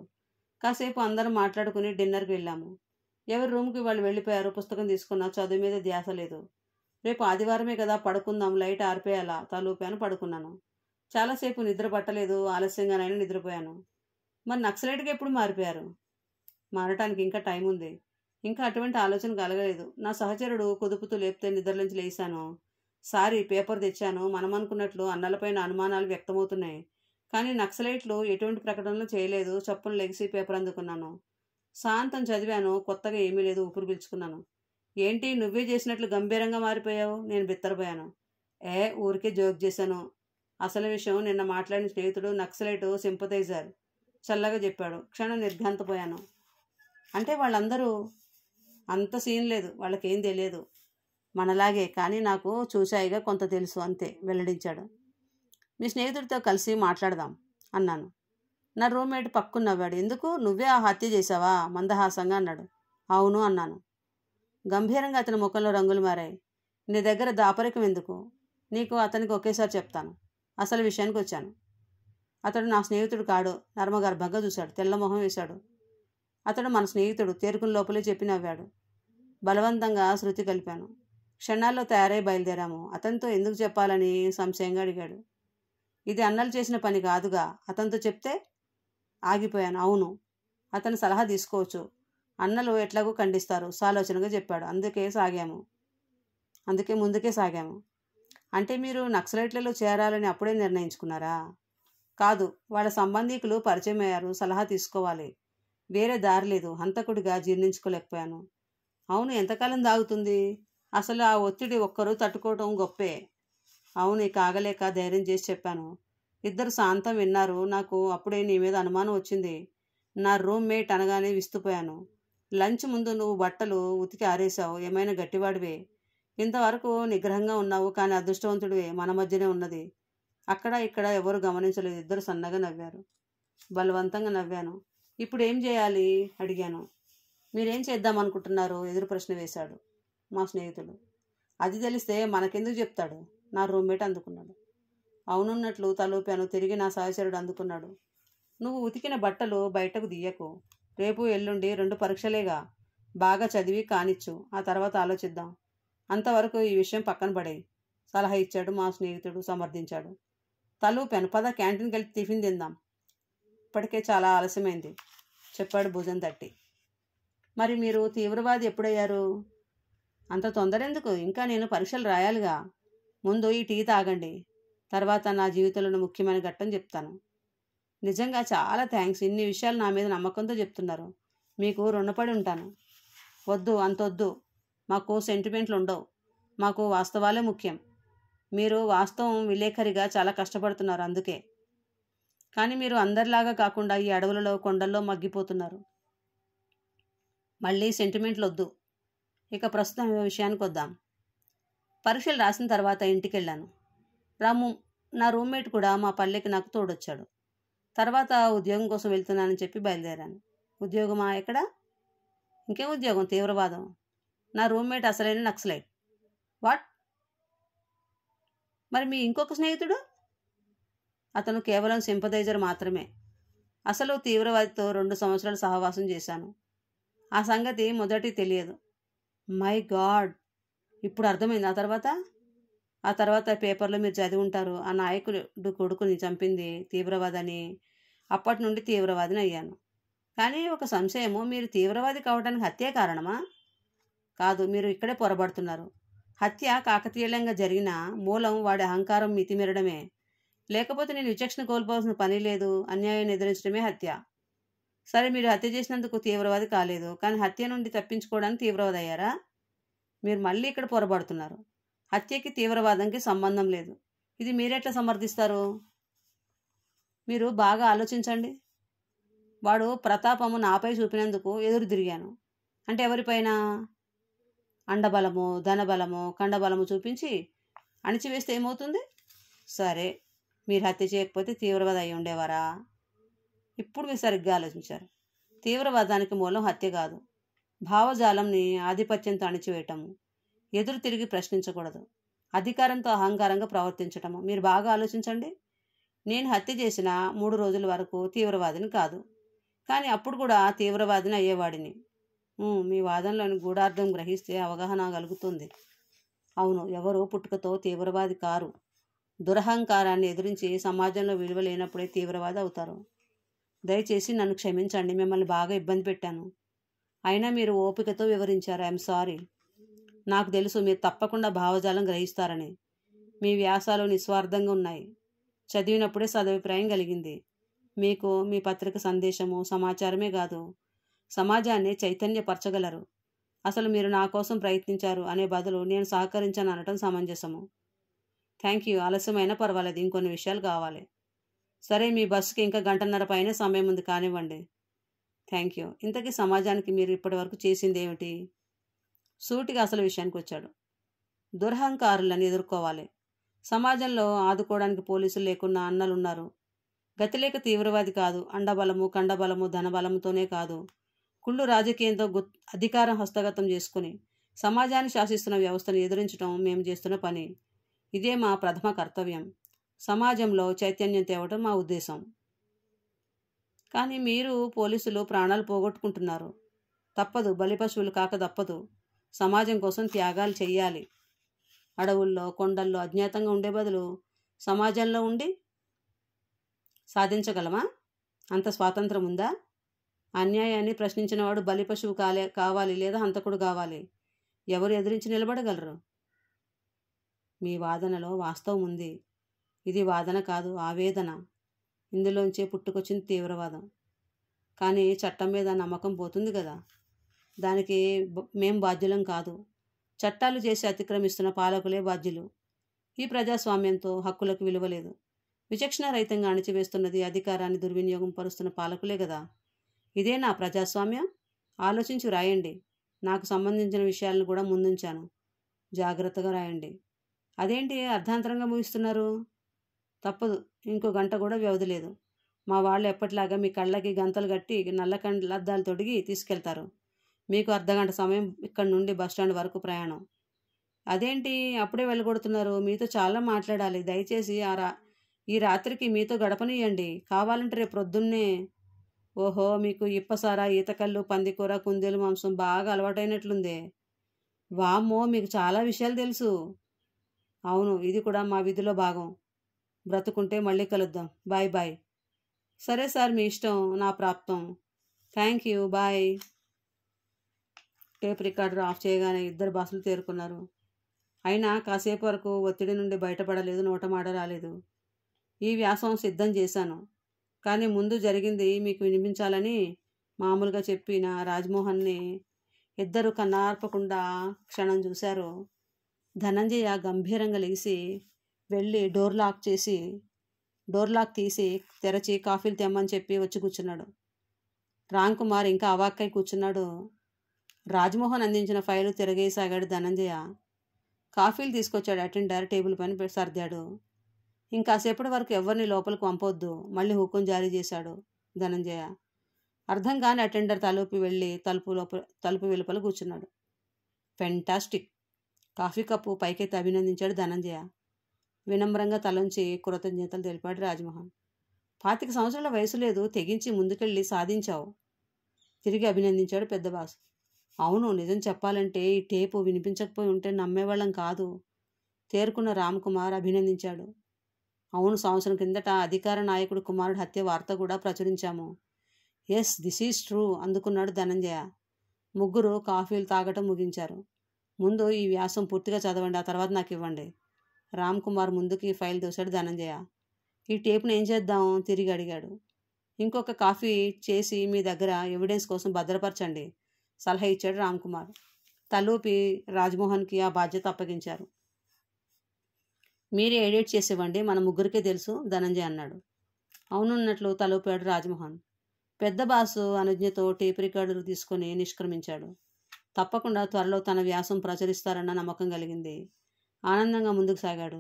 కాసేపు అందరం మాట్లాడుకుని డిన్నర్కి వెళ్ళాము ఎవరి రూమ్కి వాళ్ళు వెళ్ళిపోయారు పుస్తకం తీసుకున్నా చదువు మీద ధ్యాస లేదు రేపు ఆదివారమే కదా పడుకుందాం లైట్ ఆరిపోయాలా తలూపాను పడుకున్నాను చాలాసేపు నిద్ర పట్టలేదు ఆలస్యంగానైనా నిద్రపోయాను మరి నక్సలైట్గా ఎప్పుడు మారిపోయారు మారటానికి ఇంకా టైం ఉంది ఇంకా అటువంటి ఆలోచన కలగలేదు నా సహచరుడు కుదుపుతూ లేపితే నిద్రలోంచి లేశాను సారీ పేపర్ తెచ్చాను మనం అనుకున్నట్లు అన్నలపైన అనుమానాలు వ్యక్తమవుతున్నాయి కానీ నక్సలైట్లు ఎటువంటి ప్రకటనలు చేయలేదు చప్పున లెగిసి పేపర్ అందుకున్నాను సాంతం చదివాను కొత్తగా ఏమీ లేదు ఊపిరి పీల్చుకున్నాను ఏంటి నువ్వే చేసినట్లు గంభీరంగా మారిపోయావు నేను బిత్తరపోయాను ఏ ఊరికే జోక్ చేశాను అసలు విషయం నిన్న మాట్లాడిన స్నేహితుడు నక్సలైట్ సింపతైజర్ చల్లగా చెప్పాడు క్షణం నిర్ఘాంతపోయాను అంటే వాళ్ళందరూ అంత సీన్ లేదు వాళ్ళకేం తెలియదు మనలాగే కానీ నాకు చూశాయిగా కొంత తెలుసు అంతే వెల్లడించాడు మీ స్నేహితుడితో కలిసి మాట్లాడదాం అన్నాను నా రూమ్మేట్ పక్కున్నవాడు ఎందుకు నువ్వే ఆ హత్య చేశావా మందహాసంగా అన్నాడు అవును అన్నాను గంభీరంగా అతని ముఖంలో రంగులు మారాయి నీ దగ్గర దాపరికం ఎందుకు నీకు అతనికి ఒకేసారి చెప్తాను అసలు విషయానికి వచ్చాను అతడు నా స్నేహితుడు కాడు నర్మగర్భంగా చూశాడు తెల్లమొహం వేశాడు అతడు మన స్నేహితుడు తేరుకుని లోపలే చెప్పి నవ్వాడు బలవంతంగా శృతి కలిపాను క్షణాల్లో తయారై బయలుదేరాము అతనితో ఎందుకు చెప్పాలని సంశయంగా అడిగాడు ఇది అన్నలు చేసిన పని కాదుగా అతనితో చెప్తే ఆగిపోయాను అవును అతని సలహా తీసుకోవచ్చు అన్నలు ఎట్లాగో ఖండిస్తారు సాలోచనగా చెప్పాడు అందుకే సాగాము అందుకే ముందుకే సాగాము అంటే మీరు నక్సలైట్లలో చేరాలని అప్పుడే నిర్ణయించుకున్నారా కాదు వాళ్ళ సంబంధికులు పరిచయం అయ్యారు సలహా తీసుకోవాలి వేరే దారి లేదు హంతకుడిగా జీర్ణించుకోలేకపోయాను అవును ఎంతకాలం దాగుతుంది అసలు ఆ ఒత్తిడి ఒక్కరూ తట్టుకోవటం గొప్పే అవును కాగలేక ధైర్యం చేసి చెప్పాను ఇద్దరు శాంతం విన్నారు నాకు అప్పుడే నీ మీద అనుమానం వచ్చింది నా రూమ్మేట్ అనగానే విస్తుపోయాను లంచ్ ముందు నువ్వు బట్టలు ఉతికి ఆరేశావు ఏమైనా గట్టివాడివే ఇంతవరకు నిగ్రహంగా ఉన్నావు కానీ అదృష్టవంతుడివే మన మధ్యనే ఉన్నది అక్కడ ఇక్కడ ఎవరు గమనించలేదు ఇద్దరు సన్నగా నవ్వారు బలవంతంగా నవ్వాను ఇప్పుడు ఏం చేయాలి అడిగాను మీరేం చేద్దాం అనుకుంటున్నారు ఎదురు ప్రశ్న వేశాడు మా స్నేహితుడు అది తెలిస్తే మనకెందుకు చెప్తాడు నా రూమ్మేట్ అందుకున్నాడు అవునున్నట్లు తలూపాను తిరిగి నా సహచరుడు అందుకున్నాడు నువ్వు ఉతికిన బట్టలు బయటకు దియ్యకు రేపు ఎల్లుండి రెండు పరీక్షలేగా బాగా చదివి కానిచ్చు ఆ తర్వాత ఆలోచిద్దాం అంతవరకు ఈ విషయం పక్కన పడే సలహా ఇచ్చాడు మా స్నేహితుడు సమర్థించాడు తలూపాను పద క్యాంటీన్కి వెళ్ళి టిఫిన్ తిందాం ఇప్పటికే చాలా ఆలస్యమైంది చెప్పాడు భుజం తట్టి మరి మీరు తీవ్రవాది ఎప్పుడయ్యారు అంత తొందరెందుకు ఇంకా నేను పరీక్షలు రాయాలిగా ముందు ఈ టీ తాగండి తర్వాత నా జీవితంలో ముఖ్యమైన ఘట్టం చెప్తాను నిజంగా చాలా థ్యాంక్స్ ఇన్ని విషయాలు నా మీద నమ్మకంతో చెప్తున్నారు మీకు రుణపడి ఉంటాను వద్దు అంతొద్దు మాకు సెంటిమెంట్లు ఉండవు మాకు వాస్తవాలే ముఖ్యం మీరు వాస్తవం విలేకరిగా చాలా కష్టపడుతున్నారు అందుకే కానీ మీరు అందరిలాగా కాకుండా ఈ అడవులలో కొండల్లో మగ్గిపోతున్నారు మళ్ళీ సెంటిమెంట్లు వద్దు ఇక ప్రస్తుతం విషయానికి వద్దాం పరీక్షలు రాసిన తర్వాత ఇంటికి వెళ్ళాను రాము నా రూమ్మేట్ కూడా మా పల్లెకి నాకు తోడొచ్చాడు తర్వాత ఉద్యోగం కోసం వెళ్తున్నానని చెప్పి బయలుదేరాను ఉద్యోగమా ఎక్కడ ఇంకేం ఉద్యోగం తీవ్రవాదం నా రూమ్మేట్ అసలైన నక్సలైట్ వాట్ మరి మీ ఇంకొక స్నేహితుడు అతను కేవలం సింపథైజర్ మాత్రమే అసలు తీవ్రవాదితో రెండు సంవత్సరాలు సహవాసం చేశాను ఆ సంగతి మొదటి తెలియదు మై గాడ్ ఇప్పుడు అర్థమైంది ఆ తర్వాత ఆ తర్వాత పేపర్లో మీరు చదివి ఉంటారు ఆ నాయకుడు కొడుకుని చంపింది తీవ్రవాదని అప్పటి నుండి తీవ్రవాదిని అయ్యాను కానీ ఒక సంశయము మీరు తీవ్రవాది కావడానికి హత్యే కారణమా కాదు మీరు ఇక్కడే పొరబడుతున్నారు హత్య కాకతీయంగా జరిగిన మూలం వాడి అహంకారం మితిమిరడమే లేకపోతే నేను విచక్షణ కోల్పోవాల్సిన పని లేదు అన్యాయాన్ని ఎదురించడమే హత్య సరే మీరు హత్య చేసినందుకు తీవ్రవాది కాలేదు కానీ హత్య నుండి తప్పించుకోవడానికి తీవ్రవాది అయ్యారా మీరు మళ్ళీ ఇక్కడ పొరబడుతున్నారు హత్యకి తీవ్రవాదంకి సంబంధం లేదు ఇది మీరెట్లా సమర్థిస్తారు మీరు బాగా ఆలోచించండి వాడు ప్రతాపము నాపై చూపినందుకు ఎదురు తిరిగాను అంటే ఎవరిపైన అండబలము ధనబలము కండబలము చూపించి అణిచివేస్తే ఏమవుతుంది సరే మీరు హత్య చేయకపోతే తీవ్రవాద అయి ఉండేవారా ఇప్పుడు మీరు సరిగ్గా ఆలోచించారు తీవ్రవాదానికి మూలం హత్య కాదు భావజాలంని ఆధిపత్యంతో అణిచివేయటము ఎదురు తిరిగి ప్రశ్నించకూడదు అధికారంతో అహంకారంగా ప్రవర్తించటము మీరు బాగా ఆలోచించండి నేను హత్య చేసిన మూడు రోజుల వరకు తీవ్రవాదిని కాదు కానీ అప్పుడు కూడా తీవ్రవాదిని అయ్యేవాడిని మీ వాదనలోని గూఢార్థం గ్రహిస్తే అవగాహన కలుగుతుంది అవును ఎవరో పుట్టుకతో తీవ్రవాది కారు దురహంకారాన్ని ఎదిరించి సమాజంలో విలువ లేనప్పుడే తీవ్రవాది అవుతారు దయచేసి నన్ను క్షమించండి మిమ్మల్ని బాగా ఇబ్బంది పెట్టాను అయినా మీరు ఓపికతో వివరించారు ఐఎమ్ సారీ నాకు తెలుసు మీరు తప్పకుండా భావజాలం గ్రహిస్తారని మీ వ్యాసాలు నిస్వార్థంగా ఉన్నాయి చదివినప్పుడే సదభిప్రాయం కలిగింది మీకు మీ పత్రిక సందేశము సమాచారమే కాదు సమాజాన్ని చైతన్యపరచగలరు అసలు మీరు నా కోసం ప్రయత్నించారు అనే బదులు నేను సహకరించాను అనటం సమంజసము థ్యాంక్ యూ ఆలస్యమైనా పర్వాలేదు ఇంకొన్ని విషయాలు కావాలి సరే మీ బస్సుకి ఇంకా గంటన్నర పైన సమయం ఉంది కానివ్వండి థ్యాంక్ యూ ఇంతకీ సమాజానికి మీరు ఇప్పటి వరకు చేసింది ఏమిటి సూటిగా అసలు విషయానికి వచ్చాడు దురహంకారులను ఎదుర్కోవాలి సమాజంలో ఆదుకోవడానికి పోలీసులు లేకున్నా ఉన్నారు గతిలేక తీవ్రవాది కాదు అండబలము కండబలము ధనబలముతోనే కాదు కుళ్ళు రాజకీయంతో గు అధికారం హస్తగతం చేసుకుని సమాజాన్ని శాసిస్తున్న వ్యవస్థను ఎదురించడం మేము చేస్తున్న పని ఇదే మా ప్రథమ కర్తవ్యం సమాజంలో చైతన్యం తేవడం మా ఉద్దేశం కానీ మీరు పోలీసులు ప్రాణాలు పోగొట్టుకుంటున్నారు తప్పదు బలిపశువులు కాక తప్పదు సమాజం కోసం త్యాగాలు చేయాలి అడవుల్లో కొండల్లో అజ్ఞాతంగా ఉండే బదులు సమాజంలో ఉండి సాధించగలమా అంత స్వాతంత్రం ఉందా అన్యాయాన్ని ప్రశ్నించినవాడు బలిపశువు కాలే కావాలి లేదా హంతకుడు కావాలి ఎవరు ఎదిరించి నిలబడగలరు మీ వాదనలో వాస్తవం ఉంది ఇది వాదన కాదు ఆవేదన ఇందులోంచే పుట్టుకొచ్చింది తీవ్రవాదం కానీ చట్టం మీద నమ్మకం పోతుంది కదా దానికి మేం బాధ్యులం కాదు చట్టాలు చేసి అతిక్రమిస్తున్న పాలకులే బాధ్యులు ఈ ప్రజాస్వామ్యంతో హక్కులకు విలువలేదు విచక్షణ రహితంగా అణిచివేస్తున్నది అధికారాన్ని దుర్వినియోగం పరుస్తున్న పాలకులే కదా ఇదే నా ప్రజాస్వామ్యం ఆలోచించి రాయండి నాకు సంబంధించిన విషయాలను కూడా ముందుంచాను జాగ్రత్తగా రాయండి అదేంటి అర్ధాంతరంగా ముగిస్తున్నారు తప్పదు ఇంకో గంట కూడా వ్యవధి లేదు మా వాళ్ళు ఎప్పటిలాగా మీ కళ్ళకి గంతలు కట్టి నల్ల కండ్ల అద్దాలు తొడిగి తీసుకెళ్తారు మీకు అర్ధగంట సమయం ఇక్కడ నుండి బస్టాండ్ వరకు ప్రయాణం అదేంటి అప్పుడే వెళ్ళగొడుతున్నారు మీతో చాలా మాట్లాడాలి దయచేసి ఆ రా ఈ రాత్రికి మీతో గడపనియండి కావాలంటే రేపు ప్రొద్దున్నే ఓహో మీకు ఇప్పసారా ఈతకళ్ళు పందికూర కుందేలు మాంసం బాగా అలవాటైనట్లుంది వామ్మో మీకు చాలా విషయాలు తెలుసు అవును ఇది కూడా మా విధిలో భాగం బ్రతుకుంటే మళ్ళీ కలుద్దాం బాయ్ బాయ్ సరే సార్ మీ ఇష్టం నా ప్రాప్తం thank you bye tape recorder off చేయగానే ఇద్దరు బాసులు తేరుకున్నారు అయినా కాసేపు వరకు ఒత్తిడి నుండి బయటపడలేదు నోటమాట రాలేదు ఈ వ్యాసం సిద్ధం చేశాను కానీ ముందు జరిగింది మీకు వినిపించాలని మామూలుగా చెప్పిన రాజ్మోహన్ని ఇద్దరు కన్నార్పకుండా క్షణం చూశారు ధనంజయ గంభీరంగా లేచి వెళ్ళి డోర్ లాక్ చేసి డోర్ లాక్ తీసి తెరచి కాఫీలు తెమ్మని చెప్పి వచ్చి కూర్చున్నాడు రామ్ కుమార్ ఇంకా అవాక్కై కూర్చున్నాడు రాజ్మోహన్ అందించిన ఫైలు తిరగేసాగాడు ధనంజయ కాఫీలు తీసుకొచ్చాడు అటెండర్ టేబుల్ పైన సర్దాడు ఇంకాసేపటి వరకు ఎవరిని లోపలికి పంపొద్దు మళ్ళీ హుకుం జారీ చేశాడు ధనంజయ అర్థం కాని అటెండర్ తలుపు వెళ్ళి తలుపు లోపల తలుపు వెలుపల కూర్చున్నాడు ఫెంటాస్టిక్ కాఫీ కప్పు పైకెత్తి అభినందించాడు ధనంజయ వినమ్రంగా తలంచి కృతజ్ఞతలు తెలిపాడు రాజమోహన్ పాతిక సంవత్సరాల వయసు లేదు తెగించి ముందుకెళ్ళి సాధించావు తిరిగి అభినందించాడు పెద్ద బాసు అవును నిజం చెప్పాలంటే ఈ టేపు వినిపించకపోయి ఉంటే నమ్మేవాళ్ళం కాదు తేరుకున్న రామ్కుమార్ అభినందించాడు అవును సంవత్సరం కిందట అధికార నాయకుడు కుమారుడు హత్య వార్త కూడా ప్రచురించాము ఎస్ దిస్ ఈజ్ ట్రూ అందుకున్నాడు ధనంజయ ముగ్గురు కాఫీలు తాగటం ముగించారు ముందు ఈ వ్యాసం పూర్తిగా చదవండి ఆ తర్వాత నాకు ఇవ్వండి రామ్ కుమార్ ముందుకి ఫైల్ దూశాడు ధనంజయ ఈ టేప్ను ఏం చేద్దాం తిరిగి అడిగాడు ఇంకొక కాఫీ చేసి మీ దగ్గర ఎవిడెన్స్ కోసం భద్రపరచండి సలహా ఇచ్చాడు రామ్ కుమార్ తలూపి రాజ్మోహన్కి ఆ బాధ్యత అప్పగించారు మీరే ఎడిట్ చేసేవ్వండి మన ముగ్గురికే తెలుసు ధనంజయ్ అన్నాడు అవునున్నట్లు తలూపాడు రాజ్మోహన్ పెద్ద బాసు అనుజ్ఞతో టేప్ రికార్డులు తీసుకుని నిష్క్రమించాడు తప్పకుండా త్వరలో తన వ్యాసం ప్రచురిస్తారన్న నమ్మకం కలిగింది ఆనందంగా ముందుకు సాగాడు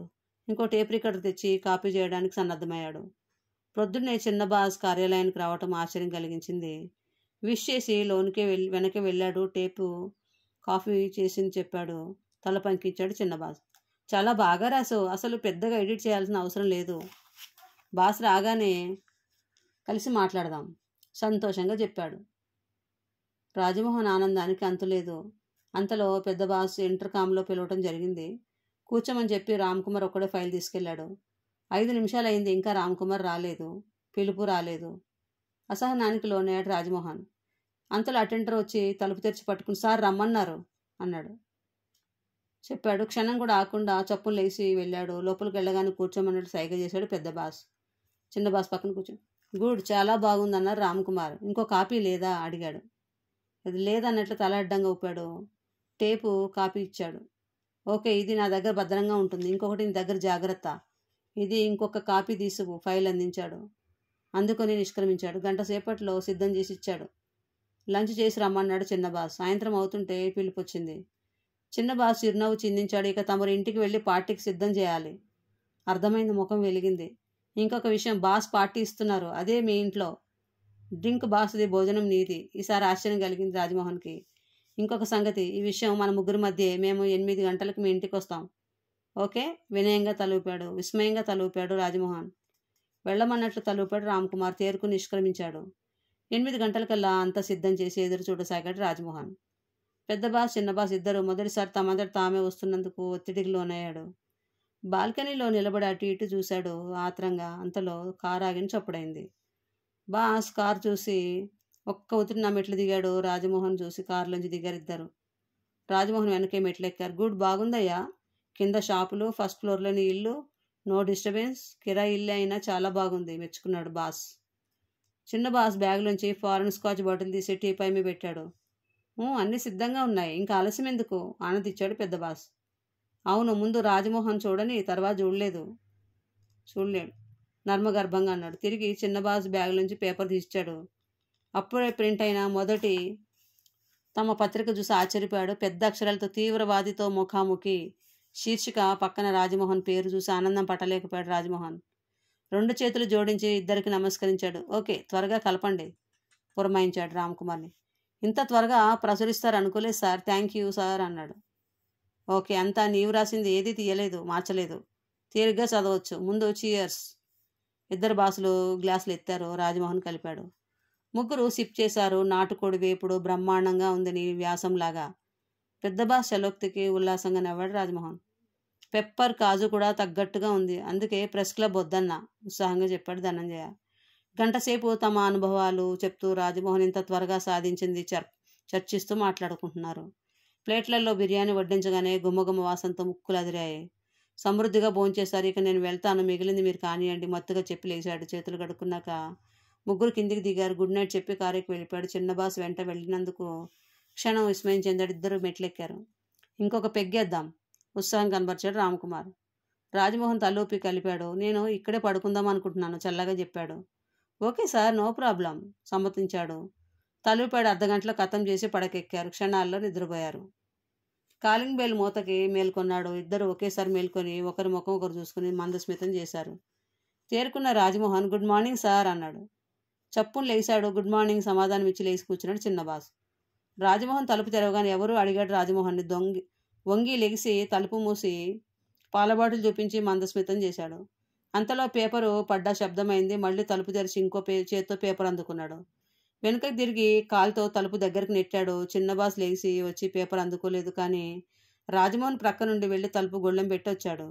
ఇంకో టేప్ రికార్డు తెచ్చి కాపీ చేయడానికి సన్నద్ధమయ్యాడు పొద్దున్నే చిన్న బాస్ కార్యాలయానికి రావటం ఆశ్చర్యం కలిగించింది విష్ చేసి లోనికే వెళ్ళి వెనక్కి వెళ్ళాడు టేపు కాఫీ చేసింది చెప్పాడు తల పంకించాడు చిన్న బాస్ చాలా బాగా రాసావు అసలు పెద్దగా ఎడిట్ చేయాల్సిన అవసరం లేదు బాస్ రాగానే కలిసి మాట్లాడదాం సంతోషంగా చెప్పాడు రాజమోహన్ ఆనందానికి అంతులేదు అంతలో పెద్ద బాస్ ఇంటర్కామ్లో పిలవటం జరిగింది కూర్చోమని చెప్పి రామ్ కుమార్ ఒక్కడే ఫైల్ తీసుకెళ్లాడు ఐదు నిమిషాలు అయింది ఇంకా రామ్ కుమార్ రాలేదు పిలుపు రాలేదు అసహనానికి లోనయ్యాడు రాజమోహన్ అంతలో అటెండర్ వచ్చి తలుపు తెరిచి పట్టుకుని సార్ రమ్మన్నారు అన్నాడు చెప్పాడు క్షణం కూడా ఆకుండా చప్పులు లేచి వెళ్ళాడు లోపలికి వెళ్ళగానే కూర్చోమన్నట్టు సైగ చేశాడు పెద్ద బాస్ చిన్న బాస్ పక్కన కూర్చో గుడ్ చాలా బాగుంది అన్నారు రామ్ కుమార్ ఇంకో కాపీ లేదా అడిగాడు అది లేదన్నట్లు తల అడ్డంగా ఊపాడు టేపు కాపీ ఇచ్చాడు ఓకే ఇది నా దగ్గర భద్రంగా ఉంటుంది ఇంకొకటి నీ దగ్గర జాగ్రత్త ఇది ఇంకొక కాపీ తీసుకు ఫైల్ అందించాడు అందుకొని నిష్క్రమించాడు గంట సేపట్లో సిద్ధం చేసి ఇచ్చాడు లంచ్ చేసి రమ్మన్నాడు చిన్నబాస్ సాయంత్రం అవుతుంటే వచ్చింది చిన్నబాస్ చిరునవ్వు చిందించాడు ఇక తమరు ఇంటికి వెళ్ళి పార్టీకి సిద్ధం చేయాలి అర్థమైంది ముఖం వెలిగింది ఇంకొక విషయం బాస్ పార్టీ ఇస్తున్నారు అదే మీ ఇంట్లో డ్రింక్ బాస్ది భోజనం నీది ఈసారి ఆశ్చర్యం కలిగింది రాజమోహన్కి ఇంకొక సంగతి ఈ విషయం మన ముగ్గురి మధ్య మేము ఎనిమిది గంటలకు మీ ఇంటికి వస్తాం ఓకే వినయంగా తలూపాడు విస్మయంగా తలూపాడు రాజమోహన్ వెళ్ళమన్నట్లు తలూపాడు రామ్కుమార్ తేరుకు నిష్క్రమించాడు ఎనిమిది గంటలకల్లా అంతా సిద్ధం చేసి ఎదురు చూడసాగాడు రాజమోహన్ పెద్ద బాస్ చిన్న బాస్ ఇద్దరు మొదటిసారి తమంతటి తామే వస్తున్నందుకు ఒత్తిడికి లోనయ్యాడు బాల్కనీలో నిలబడి అటు ఇటు చూశాడు ఆత్రంగా అంతలో కారు ఆగిన చప్పుడైంది బాస్ కారు చూసి ఒక్క ఉతిరి నా మెట్లు దిగాడు రాజమోహన్ చూసి కారులోంచి దిగారు ఇద్దరు రాజమోహన్ వెనకే మెట్లెక్కారు గుడ్ బాగుందయ్యా కింద షాపులు ఫస్ట్ ఫ్లోర్లోని ఇల్లు నో డిస్టర్బెన్స్ కిరా ఇల్లు అయినా చాలా బాగుంది మెచ్చుకున్నాడు బాస్ చిన్న బాస్ బ్యాగ్లోంచి ఫారెన్ స్కాచ్ బాటిల్ తీసి టీపై మీ పెట్టాడు అన్నీ సిద్ధంగా ఉన్నాయి ఇంకా ఆలస్యం ఎందుకు ఆనందిచ్చాడు పెద్ద బాస్ అవును ముందు రాజమోహన్ చూడని తర్వాత చూడలేదు చూడలేడు నర్మగర్భంగా అన్నాడు తిరిగి చిన్న బాస్ బ్యాగ్ నుంచి పేపర్ తీసిచ్చాడు అప్పుడే ప్రింట్ అయిన మొదటి తమ పత్రిక చూసి ఆశ్చర్యపోయాడు పెద్ద అక్షరాలతో తీవ్రవాదితో ముఖాముఖి శీర్షిక పక్కన రాజమోహన్ పేరు చూసి ఆనందం పట్టలేకపోయాడు రాజమోహన్ రెండు చేతులు జోడించి ఇద్దరికి నమస్కరించాడు ఓకే త్వరగా కలపండి పురమాయించాడు రామ్కుమార్ని ఇంత త్వరగా ప్రసరిస్తారు అనుకోలేదు సార్ థ్యాంక్ యూ సార్ అన్నాడు ఓకే అంతా నీవు రాసింది ఏది తీయలేదు మార్చలేదు తీరిగ్గా చదవచ్చు ముందు వచ్చి ఇయర్స్ ఇద్దరు బాసులు గ్లాసులు ఎత్తారు రాజమోహన్ కలిపాడు ముగ్గురు సిప్ చేశారు నాటుకోడి వేపుడు బ్రహ్మాండంగా ఉందని వ్యాసంలాగా పెద్దబా శలోక్తికి ఉల్లాసంగా నవ్వాడు రాజమోహన్ పెప్పర్ కాజు కూడా తగ్గట్టుగా ఉంది అందుకే ప్రెస్ క్లబ్ వద్దన్న ఉత్సాహంగా చెప్పాడు ధనంజయ గంటసేపు తమ అనుభవాలు చెప్తూ రాజమోహన్ ఇంత త్వరగా సాధించింది చర్ చర్చిస్తూ మాట్లాడుకుంటున్నారు ప్లేట్లలో బిర్యానీ వడ్డించగానే గుమ్మగుమ్మ వాసంతో ముక్కులు అదిరాయి సమృద్ధిగా భోంచేశారు ఇక నేను వెళ్తాను మిగిలింది మీరు కానివ్వండి మత్తుగా చెప్పి లేచాడు చేతులు కడుక్కున్నాక ముగ్గురు కిందికి దిగారు గుడ్ నైట్ చెప్పి కారుకి వెళ్ళిపోయాడు చిన్నబాస్ వెంట వెళ్ళినందుకు క్షణం విస్మయం చెందాడు ఇద్దరు మెట్లెక్కారు ఇంకొక పెగ్గేద్దాం ఉత్సాహం కనబరిచాడు రామ్కుమార్ రాజమోహన్ తలూపి కలిపాడు నేను ఇక్కడే పడుకుందాం అనుకుంటున్నాను చల్లగా చెప్పాడు ఓకే సార్ నో ప్రాబ్లం సమ్మతించాడు తలూపాడు అర్ధగంటలో కథం చేసి పడకెక్కారు క్షణాల్లో నిద్రపోయారు కాలింగ్ బెల్ మూతకి మేల్కొన్నాడు ఇద్దరు ఒకేసారి మేల్కొని ఒకరి ముఖం ఒకరు చూసుకుని మందస్మితం చేశారు చేరుకున్న రాజమోహన్ గుడ్ మార్నింగ్ సార్ అన్నాడు చప్పును లేచాడు గుడ్ మార్నింగ్ సమాధానం ఇచ్చి లేచి కూర్చున్నాడు చిన్నబాసు రాజమోహన్ తలుపు తెరవగానే ఎవరు అడిగాడు రాజమోహన్ని దొంగి వంగి లెగిసి తలుపు మూసి పాలబాటులు చూపించి మందస్మితం చేశాడు అంతలో పేపరు పడ్డా శబ్దమైంది మళ్ళీ తలుపు తెరిచి ఇంకో పే చేత్తో పేపర్ అందుకున్నాడు వెనుకకు తిరిగి కాలుతో తలుపు దగ్గరికి నెట్టాడు చిన్నబాసు లేచి వచ్చి పేపర్ అందుకోలేదు కానీ రాజమోహన్ ప్రక్క నుండి వెళ్ళి తలుపు గొళ్ళెం పెట్టి వచ్చాడు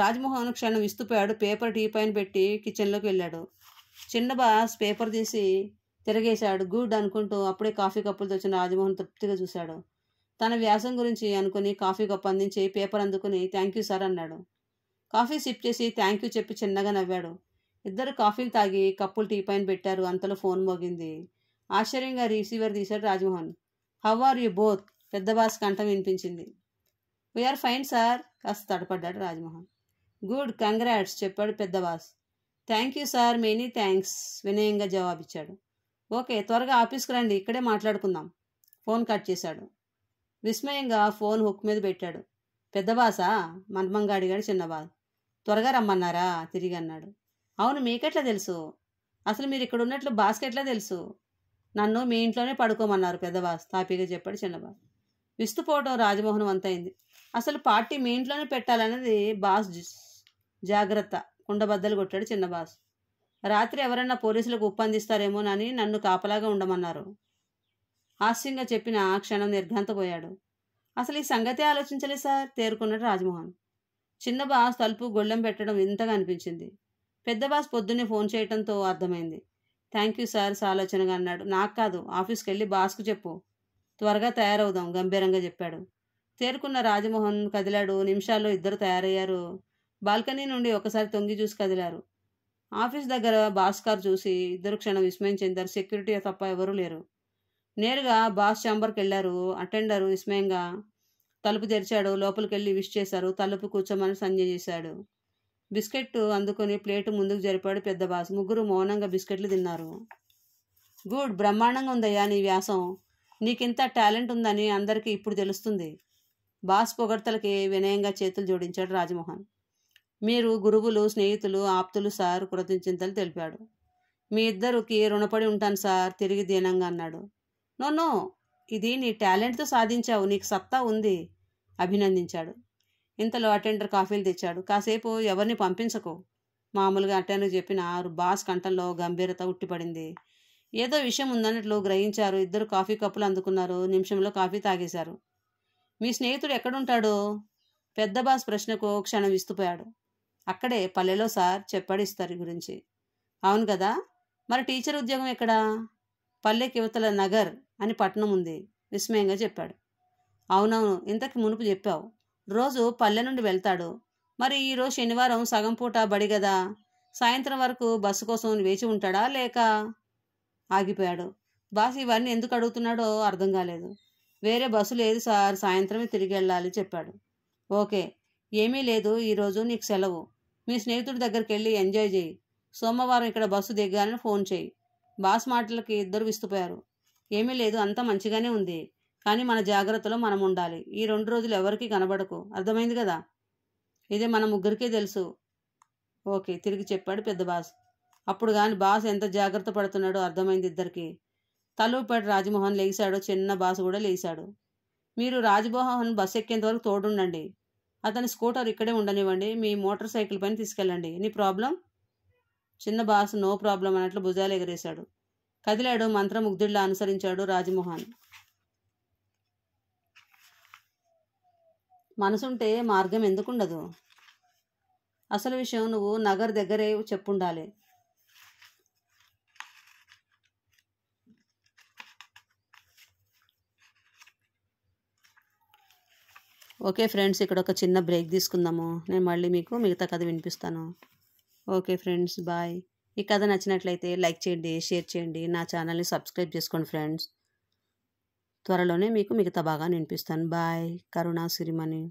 రాజమోహన్ క్షణం విస్తుపోయాడు పేపర్ టీ పైన పెట్టి కిచెన్లోకి వెళ్ళాడు చిన్న బాస్ పేపర్ తీసి తిరగేశాడు గుడ్ అనుకుంటూ అప్పుడే కాఫీ కప్పులు తెచ్చిన రాజమోహన్ తృప్తిగా చూశాడు తన వ్యాసం గురించి అనుకుని కాఫీ కప్పు అందించి పేపర్ అందుకుని థ్యాంక్ యూ సార్ అన్నాడు కాఫీ సిప్ చేసి థ్యాంక్ యూ చెప్పి చిన్నగా నవ్వాడు ఇద్దరు కాఫీలు తాగి కప్పులు టీ పైన పెట్టారు అంతలో ఫోన్ మోగింది ఆశ్చర్యంగా రిసీవర్ తీశాడు Rajamohan how are you both పెద్ద బాస్ కంఠం వినిపించింది వీఆర్ ఫైన్ సార్ కాస్త తడపడ్డాడు రాజమోహన్ గుడ్ కంగ్రాట్స్ చెప్పాడు పెద్ద boss thank you sir many thanks వినయంగా జవాబిచ్చాడు ఓకే త్వరగా ఆఫీస్కి రండి ఇక్కడే మాట్లాడుకుందాం ఫోన్ కట్ చేశాడు విస్మయంగా ఫోన్ హుక్ మీద పెట్టాడు పెద్దబాసా బాసా మన్మంగా అడిగాడు చిన్నబాస్ త్వరగా రమ్మన్నారా తిరిగి అన్నాడు అవును మీకెట్లా తెలుసు అసలు మీరు ఇక్కడ ఉన్నట్లు బాస్కెట్లా తెలుసు నన్ను మీ ఇంట్లోనే పడుకోమన్నారు పెద్దబాస్ తాపీగా చెప్పాడు చిన్నబాస్ విస్తుపోవడం రాజమోహనం వంతైంది అసలు పార్టీ మీ ఇంట్లోనే పెట్టాలన్నది బాస్ జాగ్రత్త కుండబద్దలు కొట్టాడు చిన్నబాస్ రాత్రి ఎవరన్నా పోలీసులకు ఉప్పందిస్తారేమోనని నన్ను కాపలాగా ఉండమన్నారు హాస్యంగా చెప్పిన ఆ క్షణం నిర్ఘాంతపోయాడు అసలు ఈ సంగతి ఆలోచించలే సార్ తేరుకున్నాడు రాజమోహన్ చిన్న బాస్ తలుపు గొళ్ళెం పెట్టడం ఇంతగా అనిపించింది పెద్ద బాస్ పొద్దున్నే ఫోన్ చేయడంతో అర్థమైంది థ్యాంక్ యూ సార్ సాలోచనగా అన్నాడు నాకు కాదు ఆఫీస్కి వెళ్ళి బాస్కు చెప్పు త్వరగా తయారవుదాం గంభీరంగా చెప్పాడు తేరుకున్న రాజమోహన్ కదిలాడు నిమిషాల్లో ఇద్దరు తయారయ్యారు బాల్కనీ నుండి ఒకసారి తొంగి చూసి కదిలారు ఆఫీస్ దగ్గర భాస్కర్ చూసి ఇద్దరు క్షణం విస్మయం చెందారు సెక్యూరిటీ తప్ప ఎవరూ లేరు నేరుగా బాస్ ఛాంబర్కి వెళ్ళారు అటెండర్ విస్మయంగా తలుపు తెరిచాడు లోపలికి వెళ్ళి విష్ చేశారు తలుపు కూర్చోమని సంజయ్ చేశాడు బిస్కెట్ అందుకొని ప్లేటు ముందుకు జరిపాడు పెద్ద బాస్ ముగ్గురు మౌనంగా బిస్కెట్లు తిన్నారు గుడ్ బ్రహ్మాండంగా ఉందయ్యా నీ వ్యాసం నీకింత టాలెంట్ ఉందని అందరికీ ఇప్పుడు తెలుస్తుంది బాస్ పొగడ్తలకి వినయంగా చేతులు జోడించాడు రాజమోహన్ మీరు గురువులు స్నేహితులు ఆప్తులు సార్ కృతించింతలు తెలిపాడు మీ ఇద్దరికి రుణపడి ఉంటాను సార్ తిరిగి దీనంగా అన్నాడు నోనో ఇది నీ టాలెంట్తో సాధించావు నీకు సత్తా ఉంది అభినందించాడు ఇంతలో అటెండర్ కాఫీలు తెచ్చాడు కాసేపు ఎవరిని పంపించకు మామూలుగా అటెండర్ చెప్పిన ఆరు బాస్ కంటల్లో గంభీరత ఉట్టిపడింది ఏదో విషయం ఉందన్నట్లు గ్రహించారు ఇద్దరు కాఫీ కప్పులు అందుకున్నారు నిమిషంలో కాఫీ తాగేశారు మీ స్నేహితుడు ఎక్కడుంటాడో పెద్ద బాస్ ప్రశ్నకు క్షణం విస్తుపోయాడు అక్కడే పల్లెలో సార్ చెప్పాడు ఇస్తారు గురించి అవును కదా మరి టీచర్ ఉద్యోగం ఎక్కడా పల్లె కివతల నగర్ అని పట్టణం ఉంది విస్మయంగా చెప్పాడు అవునవును ఇంతకు మునుపు చెప్పావు రోజు పల్లె నుండి వెళ్తాడు మరి ఈరోజు శనివారం సగం పూట బడి కదా సాయంత్రం వరకు బస్సు కోసం వేచి ఉంటాడా లేక ఆగిపోయాడు బాస్ ఇవన్నీ ఎందుకు అడుగుతున్నాడో అర్థం కాలేదు వేరే బస్సు లేదు సార్ సాయంత్రమే తిరిగి వెళ్ళాలి చెప్పాడు ఓకే ఏమీ లేదు ఈరోజు నీకు సెలవు మీ స్నేహితుడి దగ్గరికి వెళ్ళి ఎంజాయ్ చేయి సోమవారం ఇక్కడ బస్సు దిగాలని ఫోన్ చేయి బాస్ మాటలకి ఇద్దరు విస్తుపోయారు ఏమీ లేదు అంతా మంచిగానే ఉంది కానీ మన జాగ్రత్తలో మనం ఉండాలి ఈ రెండు రోజులు ఎవరికీ కనబడకు అర్థమైంది కదా ఇదే మన ముగ్గురికే తెలుసు ఓకే తిరిగి చెప్పాడు పెద్ద బాస్ అప్పుడు కానీ బాస్ ఎంత జాగ్రత్త పడుతున్నాడో అర్థమైంది ఇద్దరికి తలువుపాటి రాజమోహన్ లేచాడో చిన్న బాస్ కూడా లేచాడు మీరు రాజమోహన్ బస్సు ఎక్కేంత వరకు తోడుండండి అతని స్కూటర్ ఇక్కడే ఉండనివ్వండి మీ మోటార్ సైకిల్ పైన తీసుకెళ్ళండి నీ ప్రాబ్లం చిన్న బాస్ నో ప్రాబ్లం అన్నట్లు భుజాలు ఎగరేశాడు కదిలాడు మంత్రముగ్ధుడిలా అనుసరించాడు రాజమోహన్ మనసుంటే మార్గం ఎందుకుండదు అసలు విషయం నువ్వు నగర్ దగ్గరే చెప్పుండాలి ఓకే ఫ్రెండ్స్ ఇక్కడ ఒక చిన్న బ్రేక్ తీసుకుందాము నేను మళ్ళీ మీకు మిగతా కథ వినిపిస్తాను ఓకే ఫ్రెండ్స్ బాయ్ ఈ కథ నచ్చినట్లయితే లైక్ చేయండి షేర్ చేయండి నా ఛానల్ని సబ్స్క్రైబ్ చేసుకోండి ఫ్రెండ్స్ త్వరలోనే మీకు మిగతా బాగా వినిపిస్తాను బాయ్ కరుణా సిరిమణి